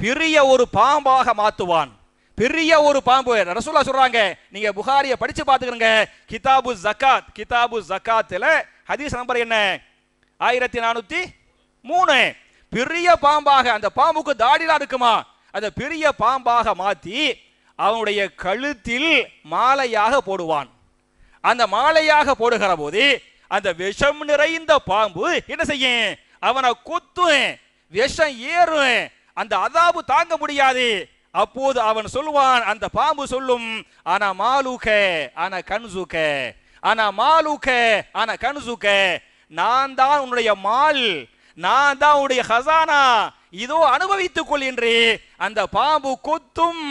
பெரிய ஒரு பாம்பாக மாத்துவான் பெரிய ஒரு பாம்பு ரசூலா சொல்றாங்க நீங்க புகாரிய படிச்சு பார்த்துக்கிறங்க கிதாபு ஜக்காத் கிதாபு ஜக்காத்துல ஹதீஸ் நம்பர் என்ன ஆயிரத்தி நானூத்தி மூணு பெரிய பாம்பாக அந்த பாம்புக்கு தாடிலாம் இருக்குமா அந்த பெரிய பாம்பாக மாத்தி அவனுடைய கழுத்தில் மாலையாக போடுவான் அந்த மாலையாக போடுகிற போது அந்த விஷம் நிறைந்த பாம்பு என்ன செய்யும் அவனை கொத்துவேன் விஷம் ஏறும் அந்த அதாபு தாங்க முடியாது அப்போது அவன் சொல்லுவான் அந்த பாம்பு சொல்லும் ஆனா மாலுக ஆனா கன்சுக ஆனா மாலுக ஆனா கன்சுக நான் தான் உன்னுடைய மால் நான் தான் உன்னுடைய ஹசானா இதோ அனுபவித்துக் கொள்கின்றேன் அந்த பாம்பு கொத்தும்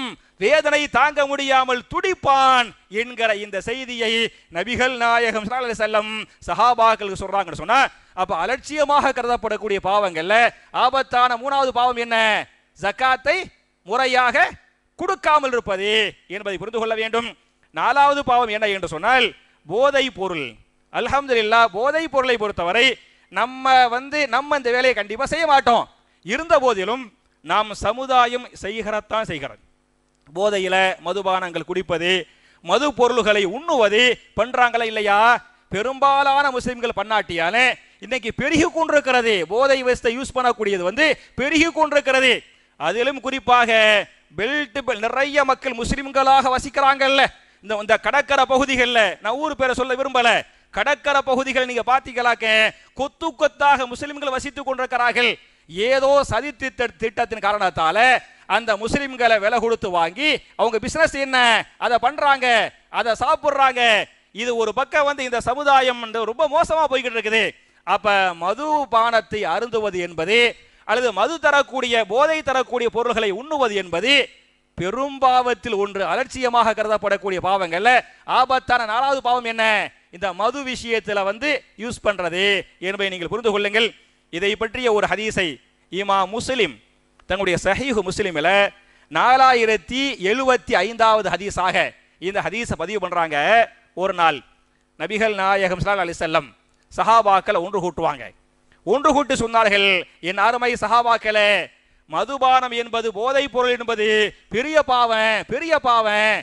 வேதனை தாங்க முடியாமல் துடிப்பான் என்கிற இந்த செய்தியை நபிகள் நாயகம் செல்லம் சஹாபாக்களுக்கு சொல்றாங்கன்னு சொன்னா அப்ப அலட்சியமாக கருதப்படக்கூடிய பாவங்கள்ல ஆபத்தான மூணாவது பாவம் என்ன ஜக்காத்தை முறையாக கொடுக்காமல் இருப்பது என்பதை புரிந்து கொள்ள வேண்டும் நாலாவது பாவம் என்ன என்று சொன்னால் போதை பொருள் இல்லா போதை பொருளை பொறுத்தவரை நம்ம வந்து நம்ம இந்த வேலையை கண்டிப்பாக செய்ய மாட்டோம் இருந்த போதிலும் நாம் சமுதாயம் செய்கிறத்தான் செய்கிறது போதையில் மதுபானங்கள் குடிப்பது மது பொருள்களை உண்ணுவது பண்றாங்களா இல்லையா பெரும்பாலான முஸ்லிம்கள் பண்ணாட்டியாலே இன்னைக்கு பெருகி கொண்டிருக்கிறது போதை வசத்தை யூஸ் பண்ணக்கூடியது வந்து பெருகி கொண்டிருக்கிறது அதிலும் குறிப்பாக பெல்ட் நிறைய மக்கள் முஸ்லிம்களாக வசிக்கிறாங்கல்ல இந்த இந்த கடற்கரை பகுதிகளில் நான் ஊர் பேரை சொல்ல விரும்பல கடற்கரை பகுதிகள் நீங்க பாத்தீங்களாக்க கொத்து கொத்தாக முஸ்லிம்கள் வசித்துக் கொண்டிருக்கிறார்கள் ஏதோ சதி திட்டத்தின் காரணத்தால அந்த முஸ்லிம்களை விலை கொடுத்து வாங்கி அவங்க பிசினஸ் என்ன அதை பண்றாங்க அதை சாப்பிட்றாங்க இது ஒரு பக்கம் வந்து இந்த சமுதாயம் ரொம்ப மோசமா போய்கிட்டு இருக்குது அப்ப மது பானத்தை அருந்துவது என்பது அல்லது மது தரக்கூடிய போதை தரக்கூடிய பொருள்களை உண்ணுவது என்பது பெரும்பாவத்தில் ஒன்று அலட்சியமாக கருதப்படக்கூடிய பாவங்கள்ல ஆபத்தான நாலாவது பாவம் என்ன இந்த மது விஷயத்துல வந்து யூஸ் பண்றது என்பதை நீங்கள் புரிந்து கொள்ளுங்கள் இதை பற்றிய ஒரு ஹதீஸை இமா முஸ்லிம் தங்களுடைய சஹீஹு முஸ்லிமில் நாலாயிரத்தி எழுபத்தி ஐந்தாவது ஹதீஸாக இந்த ஹதீஸை பதிவு பண்ணுறாங்க ஒரு நாள் நபிகள் நாயகம் சலாம் அலி செல்லம் சஹாபாக்களை ஒன்று கூட்டுவாங்க ஒன்று கூட்டு சொன்னார்கள் என் அருமை சஹாபாக்களை மதுபானம் என்பது போதைப் பொருள் என்பது பெரிய பாவம் பெரிய பாவம்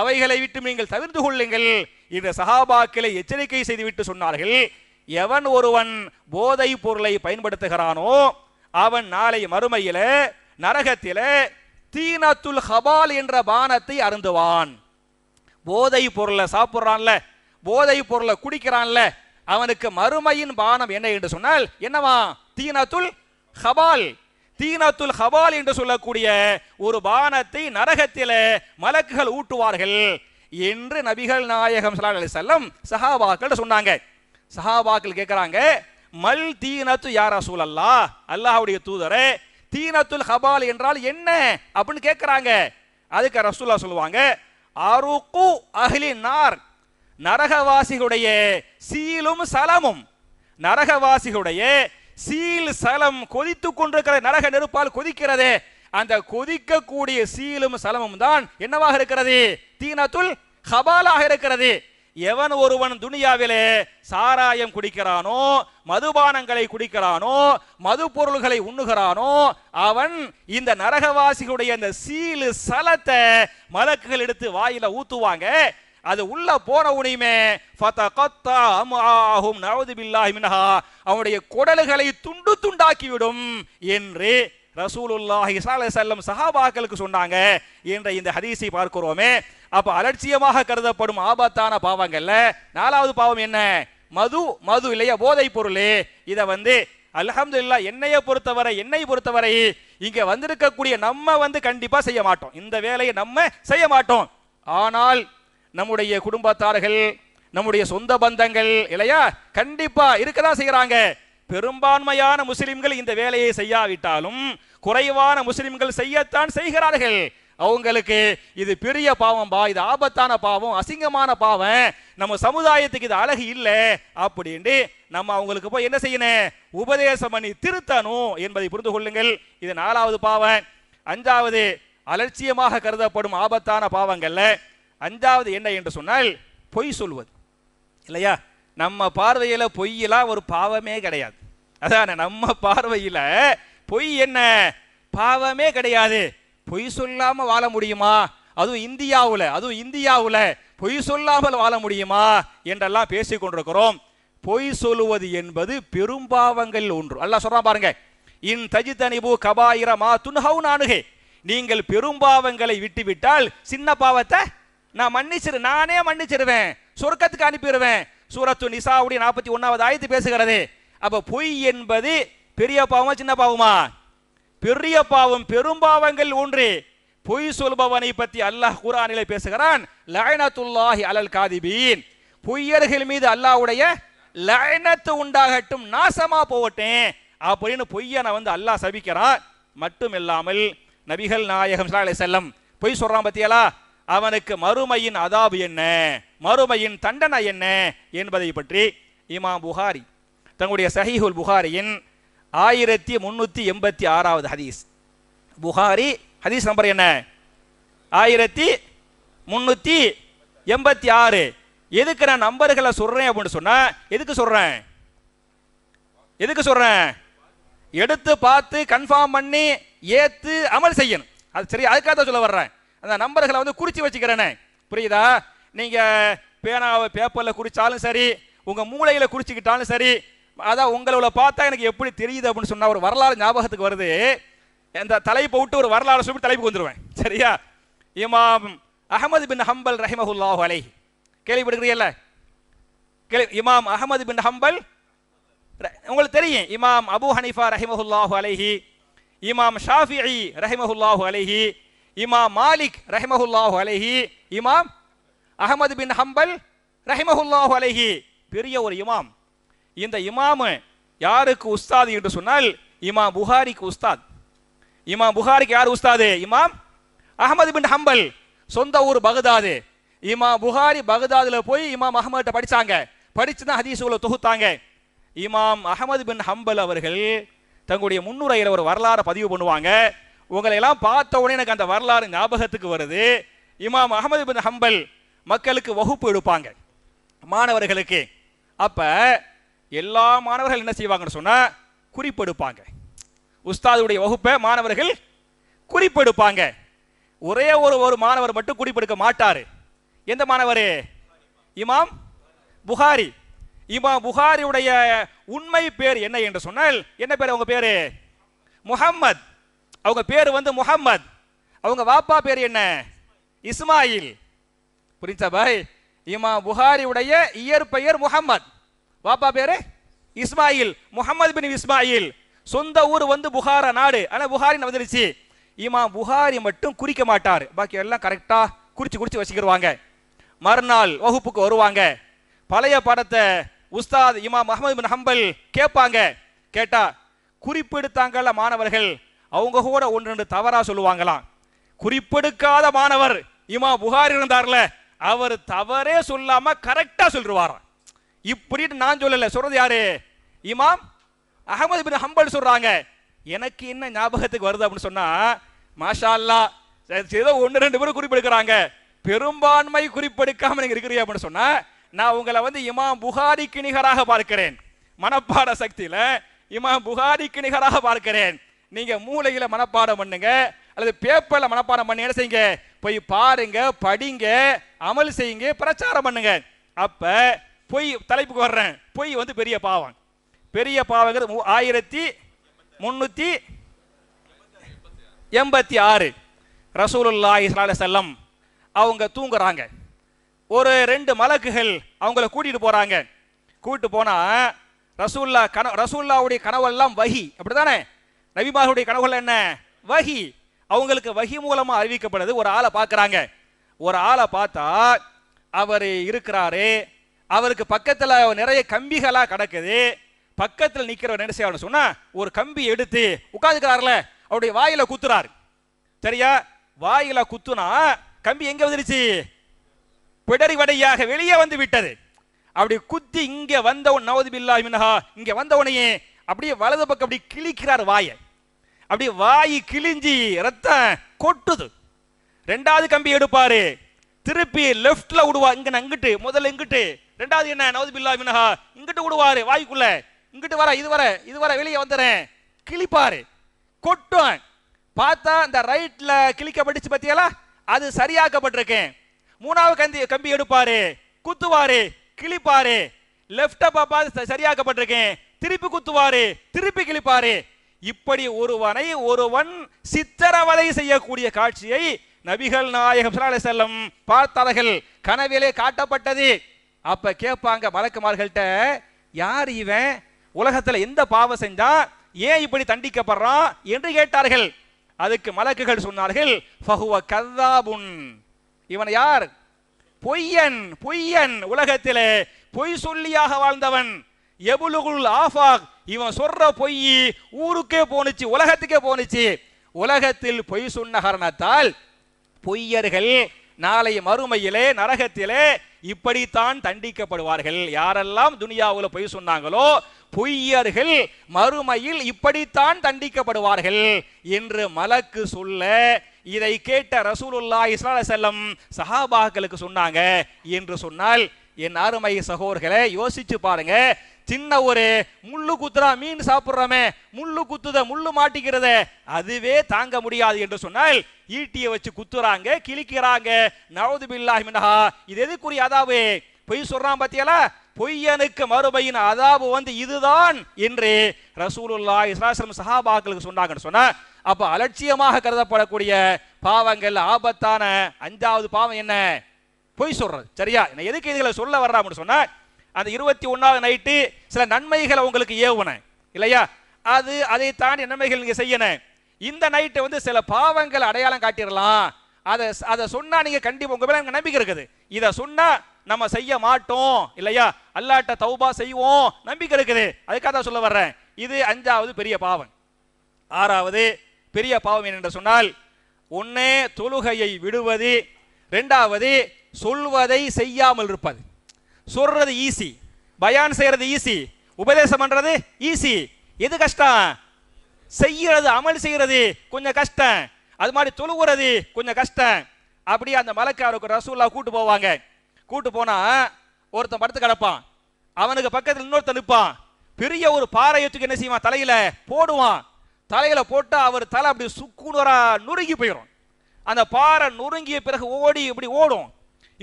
அவைகளை விட்டு நீங்கள் தவிர்த்து கொள்ளுங்கள் இந்த சஹாபாக்களை எச்சரிக்கை செய்துவிட்டு சொன்னார்கள் எவன் ஒருவன் போதை பொருளை பயன்படுத்துகிறானோ அவன் நாளை மறுமையில நரகத்தில தீனத்துல் ஹபால் என்ற பானத்தை அருந்துவான் போதை பொருளை சாப்பிட்றான்ல போதை பொருளை குடிக்கிறான்ல அவனுக்கு மறுமையின் பானம் என்ன என்று சொன்னால் என்னவா தீனத்துல் ஹபால் தீனத்துல் ஹபால் என்று சொல்லக்கூடிய ஒரு பானத்தை நரகத்தில மலக்குகள் ஊட்டுவார்கள் என்று நபிகள் நாயகம் சலாஹ் அலி செல்லம் சஹாபாக்கள் சொன்னாங்க சஹாபாக்கள் கேட்குறாங்க மல் தீனத்து யாரா சூழல்லா அல்லாஹுடைய தூதரே தீனத்துல் ஹபால் என்றால் என்ன அப்படின்னு கேட்குறாங்க அதுக்கு ரசூல்லா சொல்லுவாங்க அருகு அஹ்லி நார் நரகவாசிகளுடைய சீலும் சலமும் நரகவாசிகளுடைய சீல் சலம் கொதித்து கொண்டிருக்கிற நரக நெருப்பால் கொதிக்கிறது அந்த கொதிக்கக்கூடிய சீலும் சலமும் தான் என்னவாக இருக்கிறது தீனத்துல் ஹபாலாக இருக்கிறது எவன் ஒருவன் துனியாவிலே சாராயம் குடிக்கிறானோ மதுபானங்களை குடிக்கிறானோ மது பொருள்களை உண்ணுகிறானோ அவன் இந்த நரகவாசிகளுடைய அந்த சீலு சலத்தை மலக்குகள் எடுத்து வாயில ஊத்துவாங்க அது உள்ள போன உனையுமே அவனுடைய குடல்களை துண்டு துண்டாக்கிவிடும் என்று ரசூலுல்லாஹி செல்லம் சஹாபாக்களுக்கு சொன்னாங்க என்ற இந்த ஹதீஸை பார்க்கிறோமே அப்போ அலட்சியமாக கருதப்படும் ஆபத்தான பாவங்கள்ல நாலாவது பாவம் என்ன மது மது இல்லையா போதை பொருள் இதை வந்து அலஹமது இல்லா என்னைய பொறுத்தவரை என்னை பொறுத்தவரை இங்க வந்திருக்கக்கூடிய நம்ம வந்து கண்டிப்பா செய்ய மாட்டோம் இந்த வேலையை நம்ம செய்ய மாட்டோம் ஆனால் நம்முடைய குடும்பத்தார்கள் நம்முடைய சொந்த பந்தங்கள் இல்லையா கண்டிப்பா இருக்கதான் செய்யறாங்க பெரும்பான்மையான முஸ்லிம்கள் இந்த வேலையை செய்யாவிட்டாலும் குறைவான முஸ்லிம்கள் செய்யத்தான் செய்கிறார்கள் அவங்களுக்கு இது பெரிய பாவம் பா இது ஆபத்தான பாவம் அசிங்கமான பாவம் நம்ம சமுதாயத்துக்கு இது அழகு இல்லை அப்படின்ட்டு நம்ம அவங்களுக்கு போய் என்ன செய்யணும் உபதேசம் பண்ணி திருத்தணும் என்பதை புரிந்து கொள்ளுங்கள் இது நாலாவது பாவம் அஞ்சாவது அலட்சியமாக கருதப்படும் ஆபத்தான பாவங்கள்ல அஞ்சாவது என்ன என்று சொன்னால் பொய் சொல்வது இல்லையா நம்ம பார்வையில் பொய்யெல்லாம் ஒரு பாவமே கிடையாது அதான நம்ம பார்வையில பொய் என்ன பாவமே கிடையாது பொய் சொல்லாம வாழ முடியுமா அதுவும் இந்தியாவுல அதுவும் இந்தியாவுல பொய் சொல்லாமல் வாழ முடியுமா என்றெல்லாம் பேசிக் கொண்டிருக்கிறோம் பொய் சொல்லுவது என்பது பாவங்கள் ஒன்று அல்ல சொல்றான் பாருங்க இன் தஜி தனிபு கபாயிரமா துன்ஹவு நானுகே நீங்கள் பெரும்பாவங்களை விட்டுவிட்டால் சின்ன பாவத்தை நான் மன்னிச்சிரு நானே மன்னிச்சிருவேன் சொர்க்கத்துக்கு அனுப்பிடுவேன் சூரத்து நிசாவுடைய நாற்பத்தி ஒன்னாவது ஆயத்து பேசுகிறது அப்போ பொய் என்பது பெரிய பாவமா சின்ன பாவமா பெரிய பாவம் பெரும் பாவங்கள் ஒன்று பொய் சொல்பவனை பற்றி அல்லாஹ் குரானிலே பேசுகிறான் லைனத்துல்லாஹி அலல் காதிபீன் பொய்யர்கள் மீது அல்லாஹ்வுடைய லயனத்து உண்டாகட்டும் நாசமா போகட்டேன் அப்படின்னு பொய்யனை வந்து அல்லாஹ் சபிக்கிறான் மட்டும் இல்லாமல் நபிகள் நாயகம் சலாஹ் செல்லம் பொய் சொல்றான் பத்தியலா அவனுக்கு மறுமையின் அதாபு என்ன மறுமையின் தண்டனை என்ன என்பதை பற்றி இமாம் புகாரி தங்களுடைய சஹீஹுல் புகாரியின் ஆயிரத்தி முன்னூற்றி எண்பத்தி ஆறாவது ஹதீஸ் புகாரி ஹதீஸ் நம்பர் என்ன ஆயிரத்தி முந்நூற்றி எண்பத்தி ஆறு எதுக்கு நான் நம்பர்களை சொல்கிறேன் அப்படின்னு சொன்னால் எதுக்கு சொல்கிறேன் எதுக்கு சொல்கிறேன் எடுத்து பார்த்து கன்ஃபார்ம் பண்ணி ஏற்று அமல் செய்யணும் அது சரி அதுக்காக தான் சொல்ல வர்றேன் அந்த நம்பர்களை வந்து குறித்து வச்சுக்கிறேனே புரியுதா நீங்கள் பேனாவை பேப்பரில் குறித்தாலும் சரி உங்கள் மூளையில் குறிச்சிக்கிட்டாலும் சரி அதான் உங்களை பார்த்தா எனக்கு எப்படி தெரியுது அப்படின்னு சொன்னால் ஒரு வரலாறு ஞாபகத்துக்கு வருது இந்த தலைப்பை விட்டு ஒரு வரலாறு சொல்லி தலைப்பு வந்துடுவேன் சரியா இமாம் அகமது பின் ஹம்பல் ரஹிமஹுல்லாஹு அலை கேள்விப்படுகிறீல்ல கேள்வி இமாம் அகமது பின் ஹம்பல் உங்களுக்கு தெரியும் இமாம் அபு ஹனிஃபா ரஹிமஹுல்லாஹு அலைஹி இமாம் ஷாஃபிஇ ரஹிமஹுல்லாஹு அலைஹி இமாம் மாலிக் ரஹிமஹுல்லாஹு அலைஹி இமாம் அகமது பின் ஹம்பல் ரஹிமஹுல்லாஹு அலைஹி பெரிய ஒரு இமாம் இந்த இமாம் யாருக்கு உஸ்தாது என்று சொன்னால் இமாம் புகாரிக்கு உஸ்தாத் இமாம் புகாரிக்கு யார் உஸ்தாது இமாம் அகமது பின் ஹம்பல் சொந்த ஊர் பகதாது இமாம் புகாரி பகதாதில் போய் இமாம் அகமது படித்தாங்க படித்து தான் ஹதீஸுகளை தொகுத்தாங்க இமாம் அகமது பின் ஹம்பல் அவர்கள் தங்களுடைய முன்னுரையில் ஒரு வரலாறை பதிவு பண்ணுவாங்க உங்களை எல்லாம் பார்த்த உடனே எனக்கு அந்த வரலாறு ஞாபகத்துக்கு வருது இமாம் அகமது பின் ஹம்பல் மக்களுக்கு வகுப்பு எடுப்பாங்க மாணவர்களுக்கு அப்போ எல்லா மாணவர்கள் என்ன செய்வாங்கன்னு சொன்னால் குறிப்பெடுப்பாங்க உஸ்தாதுடைய வகுப்பை மாணவர்கள் குறிப்பெடுப்பாங்க ஒரே ஒரு ஒரு மாணவர் மட்டும் குறிப்பெடுக்க மாட்டார் எந்த மாணவர் இமாம் புகாரி இமாம் புகாரியுடைய உண்மை பேர் என்ன என்று சொன்னால் என்ன பேர் அவங்க பேர் முகம்மத் அவங்க பேர் வந்து முகம்மத் அவங்க வாப்பா பேர் என்ன இஸ்மாயில் புரிஞ்சா பாய் இமா புகாரியுடைய இயற்பெயர் முகம்மது வாப்பா பேரு இஸ்மாயில் முகமது பின் இஸ்மாயில் சொந்த ஊர் வந்து புகாரா நாடு ஆனால் புகாரின் வந்துருச்சு இமா புகாரி மட்டும் குறிக்க மாட்டார் பாக்கி எல்லாம் கரெக்டாக குறித்து குறித்து வச்சுக்கிடுவாங்க மறுநாள் வகுப்புக்கு வருவாங்க பழைய படத்தை உஸ்தாத் இமா முகமது பின் ஹம்பல் கேட்பாங்க கேட்டா குறிப்பிடுத்தாங்கள மாணவர்கள் அவங்க கூட ஒன்று தவறாக சொல்லுவாங்களாம் குறிப்பெடுக்காத மாணவர் இமா புகார் இருந்தார்ல அவர் தவறே சொல்லாம கரெக்டா சொல்லுவாராம் இப்படின்னு நான் சொல்லல சொல்றது யாரு இமாம் அகமது பின் ஹம்பல் சொல்றாங்க எனக்கு என்ன ஞாபகத்துக்கு வருது அப்படின்னு சொன்னா மாஷா அல்லா ஏதோ ஒன்று ரெண்டு பேரும் குறிப்பெடுக்கிறாங்க பெரும்பான்மை குறிப்பெடுக்காம நீங்க இருக்கிறீங்க அப்படின்னு சொன்னா நான் உங்களை வந்து இமாம் புகாரி கிணிகராக பார்க்கிறேன் மனப்பாட சக்தியில இமாம் புகாரி கிணிகராக பார்க்கிறேன் நீங்க மூளையில மனப்பாடம் பண்ணுங்க அல்லது பேப்பர்ல மனப்பாடம் பண்ணி என்ன செய்யுங்க போய் பாருங்க படிங்க அமல் செய்யுங்க பிரச்சாரம் பண்ணுங்க அப்ப பொய் தலைப்புக்கு வர்றேன் பொய் வந்து பெரிய பாவம் பெரிய பாவங்கிறது ஆயிரத்தி முன்னூற்றி எண்பத்தி ஆறு ரசூலுல்லா இஸ்லாலே செல்லம் அவங்க தூங்குறாங்க ஒரு ரெண்டு மலக்குகள் அவங்கள கூட்டிகிட்டு போகிறாங்க கூப்பிட்டு போனால் ரசூல்லா கன ரசூல்லாவுடைய கனவெல்லாம் வகி அப்படி தானே நபிமாருடைய கனவுகள் என்ன வகி அவங்களுக்கு வகி மூலமாக அறிவிக்கப்படுது ஒரு ஆளை பார்க்குறாங்க ஒரு ஆளை பார்த்தா அவர் இருக்கிறாரு அவருக்கு பக்கத்தில் நிறைய கம்பிகளாக கிடக்குது பக்கத்தில் நிற்கிறவர் என்ன செய்வார்னு சொன்னால் ஒரு கம்பி எடுத்து உட்காந்துக்கிறார்ல அவருடைய வாயில குத்துறாரு சரியா வாயில குத்துனா கம்பி எங்க வந்துருச்சு பிடரி வடையாக வெளியே வந்து விட்டது அப்படி குத்தி இங்க வந்தவன் நவது பில்லா மினஹா இங்க வந்தவனையே அப்படியே வலது பக்கம் அப்படி கிழிக்கிறார் வாயை அப்படி வாய் கிழிஞ்சி ரத்தம் கொட்டுது ரெண்டாவது கம்பி எடுப்பாரு திருப்பி லெஃப்ட்ல விடுவா இங்க அங்கிட்டு முதல்ல இங்கிட்டு ரெண்டாவது என்ன நவது பில்லா மினஹா இங்கிட்டு விடுவாரு வாய்க்குள்ள இங்கிட்டு வர இது வர இது வர வெளியே வந்துடுறேன் கிழிப்பாரு கொட்டும் பார்த்தா இந்த ரைட்ல படிச்சு பார்த்தீங்களா அது சரியாக்கப்பட்டிருக்கேன் மூணாவது கந்தி கம்பி எடுப்பாரு குத்துவாரு கிழிப்பாரு லெப்ட பாப்பா சரியாக்கப்பட்டிருக்கேன் திருப்பி குத்துவாரு திருப்பி கிழிப்பாரு இப்படி ஒருவனை ஒருவன் சித்தரவலை செய்யக்கூடிய காட்சியை நபிகள் நாயகம் செல்லம் பார்த்தார்கள் கனவிலே காட்டப்பட்டது அப்ப கேட்பாங்க மலக்குமார்கள்ட்ட யார் இவன் உலகத்துல எந்த பாவம் செஞ்சா ஏன் இப்படி தண்டிக்கப்படுறான் என்று கேட்டார்கள் அதுக்கு மலக்குகள் சொன்னார்கள் ஃபஹுவ இவன் யார் பொய்யன் பொய்யன் உலகத்திலே பொய் சொல்லியாக வாழ்ந்தவன் எபுலுகுல் ஆஃபாக் இவன் சொல்ற பொய் ஊருக்கே போனுச்சு உலகத்துக்கே போனுச்சு உலகத்தில் பொய் சொன்ன காரணத்தால் பொய்யர்கள் நாளைய மறுமையிலே நரகத்திலே இப்படித்தான் தண்டிக்கப்படுவார்கள் யாரெல்லாம் துனியாவில் பொய் சொன்னாங்களோ பொய்யர்கள் மறுமையில் இப்படித்தான் தண்டிக்கப்படுவார்கள் என்று மலக்கு சொல்ல இதை கேட்ட ரசூலுல்லா இஸ்லால செல்லம் சஹாபாக்களுக்கு சொன்னாங்க என்று சொன்னால் என் அருமை சகோதர்களை யோசிச்சு பாருங்க சின்ன ஒரு முள்ளு குத்துறா மீன் சாப்பிட்றோமே முள்ளு குத்துத முள்ளு மாட்டிக்கிறத அதுவே தாங்க முடியாது என்று சொன்னால் ஈட்டியை வச்சு குத்துறாங்க கிழிக்கிறாங்க நவது பில்லாஹிமினா மினஹா இது எதுக்குரிய அதாவு பொய் சொல்றான் பாத்தியால பொய்யனுக்கு மறுபையின் அதாவு வந்து இதுதான் என்று ரசூலுல்லா இஸ்லாசலம் சஹாபாக்களுக்கு சொன்னாங்கன்னு சொன்ன அப்ப அலட்சியமாக கருதப்படக்கூடிய பாவங்கள் ஆபத்தான அஞ்சாவது பாவம் என்ன பொய் சொல்றது சரியா எதுக்கு இதுல சொல்ல அப்படின்னு சொன்ன அந்த இருபத்தி ஒன்றாவது நைட்டு சில நன்மைகளை உங்களுக்கு ஏவுன இல்லையா அது அதை தாண்டி நன்மைகள் நீங்கள் செய்யணும் இந்த நைட்டு வந்து சில பாவங்கள் அடையாளம் காட்டிடலாம் அதை அதை சொன்னால் நீங்கள் கண்டிப்பாக உங்கள் மேலே நம்பிக்கை இருக்குது இதை சொன்னால் நம்ம செய்ய மாட்டோம் இல்லையா அல்லாட்ட தௌபா செய்வோம் நம்பிக்கை இருக்குது அதுக்காக தான் சொல்ல வர்றேன் இது அஞ்சாவது பெரிய பாவம் ஆறாவது பெரிய பாவம் என்று சொன்னால் ஒன்று தொழுகையை விடுவது ரெண்டாவது சொல்வதை செய்யாமல் இருப்பது சொல்றது ஈஸி பயான் செய்யறது ஈஸி உபதேசம் பண்றது ஈஸி எது கஷ்டம் செய்யறது அமல் செய்யறது கொஞ்சம் கஷ்டம் அது மாதிரி தொழுகிறது கொஞ்சம் கஷ்டம் அப்படியே அந்த மலைக்காரருக்கு ரசூல்லா கூட்டு போவாங்க கூட்டு போனா ஒருத்தன் படுத்து கிடப்பான் அவனுக்கு பக்கத்தில் இன்னொருத்தன் நிற்பான் பெரிய ஒரு பாறையத்துக்கு என்ன செய்வான் தலையில போடுவான் தலையில போட்டு அவர் தலை அப்படி சுக்குனரா நொறுங்கி போயிடும் அந்த பாறை நொறுங்கிய பிறகு ஓடி இப்படி ஓடும்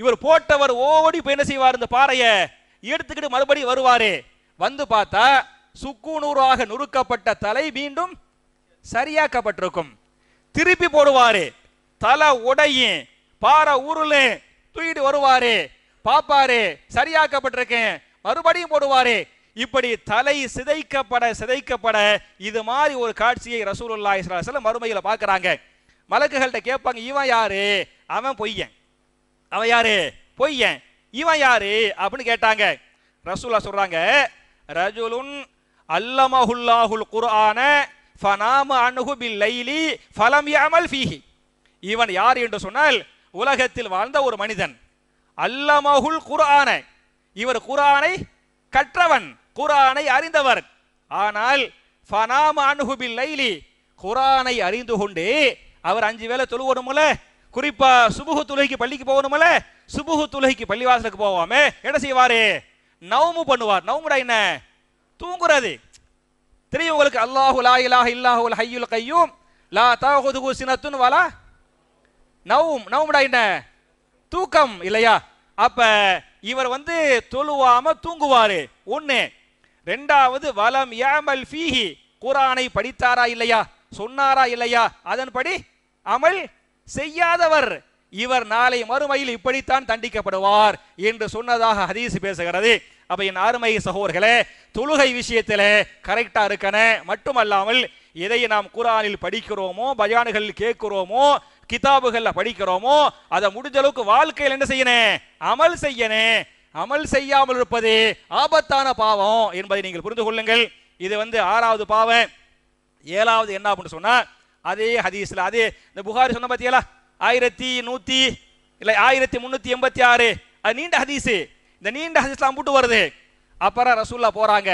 இவர் போட்டவர் ஓடி போய் என்ன செய்வார் இந்த பாறையை எடுத்துக்கிட்டு மறுபடி வருவாரு வந்து பார்த்தா சுக்குநூறாக நுறுக்கப்பட்ட தலை மீண்டும் சரியாக்கப்பட்டிருக்கும் திருப்பி போடுவாரு தலை உடையும் பாறை உருளு தூக்கிட்டு வருவாரு பாப்பாரு சரியாக்கப்பட்டிருக்கேன் மறுபடியும் போடுவாரு இப்படி தலை சிதைக்கப்பட சிதைக்கப்பட இது மாதிரி ஒரு காட்சியை ரசூலுல்லா அலைஹி மறுமையில பாக்குறாங்க மலக்குகள்கிட்ட கேட்பாங்க இவன் யாரு அவன் பொய்யன் அவன் யாரு பொய்யன் இவன் யாரு அப்படின்னு கேட்டாங்க ரசூலா சொல்றாங்க ரஜுலுன் அல்லமஹுல்லாஹுல் குர்ஆன ஃபனாம அன்ஹு பில் லைலி ஃபலம் யமல் ஃபீஹி இவன் யார் என்று சொன்னால் உலகத்தில் வாழ்ந்த ஒரு மனிதன் அல்லமஹுல் குர்ஆன இவர் குர்ஆனை கற்றவன் குர்ஆனை அறிந்தவர் ஆனால் ஃபனாம அன்ஹு பில் லைலி குர்ஆனை அறிந்து கொண்டு அவர் அஞ்சு வேளை தொழுவணுமுல குறிப்பா சுபுகு துலகிக்கு பள்ளிக்கு போகணுமல சுபுகு துலகிக்கு பள்ளிவாசலுக்கு போவாமே என்ன செய்வாரு நவமு பண்ணுவார் நவமுடா என்ன தூங்குறது தெரியும் உங்களுக்கு அல்லாஹு லா இலாஹ இல்லாஹுல் ஹையுல் கையும் லா தாஹுதுகு சினத்துன் வாலா நவும் நவமுடா என்ன தூக்கம் இல்லையா அப்ப இவர் வந்து தொழுவாம தூங்குவாரு ஒண்ணு ரெண்டாவது வலம் ஏமல் ஃபீஹி குரானை படித்தாரா இல்லையா சொன்னாரா இல்லையா அதன்படி அமல் செய்யாதவர் இவர் நாளை மறுமையில் இப்படித்தான் தண்டிக்கப்படுவார் என்று சொன்னதாக ஹதீஸ் பேசுகிறது அப்ப என் அருமை சகோதர்களே தொழுகை விஷயத்தில் கரெக்டா இருக்கன மட்டுமல்லாமல் எதை நாம் குரானில் படிக்கிறோமோ பயானுகளில் கேட்கிறோமோ கிதாபுகள்ல படிக்கிறோமோ அதை முடிஞ்ச அளவுக்கு வாழ்க்கையில் என்ன செய்யணும் அமல் செய்யணும் அமல் செய்யாமல் இருப்பது ஆபத்தான பாவம் என்பதை நீங்கள் புரிந்து கொள்ளுங்கள் இது வந்து ஆறாவது பாவம் ஏழாவது என்ன அப்படின்னு சொன்னா அதே ஹதீஸ்ல அதே இந்த புகாரி சொன்ன பாத்தியலா ஆயிரத்தி நூத்தி இல்லை ஆயிரத்தி முந்நூற்றி எண்பத்தி ஆறு அது நீண்ட ஹதீஸு இந்த நீண்ட ஹதீஸ்லாம் போட்டு வருது அப்புறம் ரசூல்லா போகிறாங்க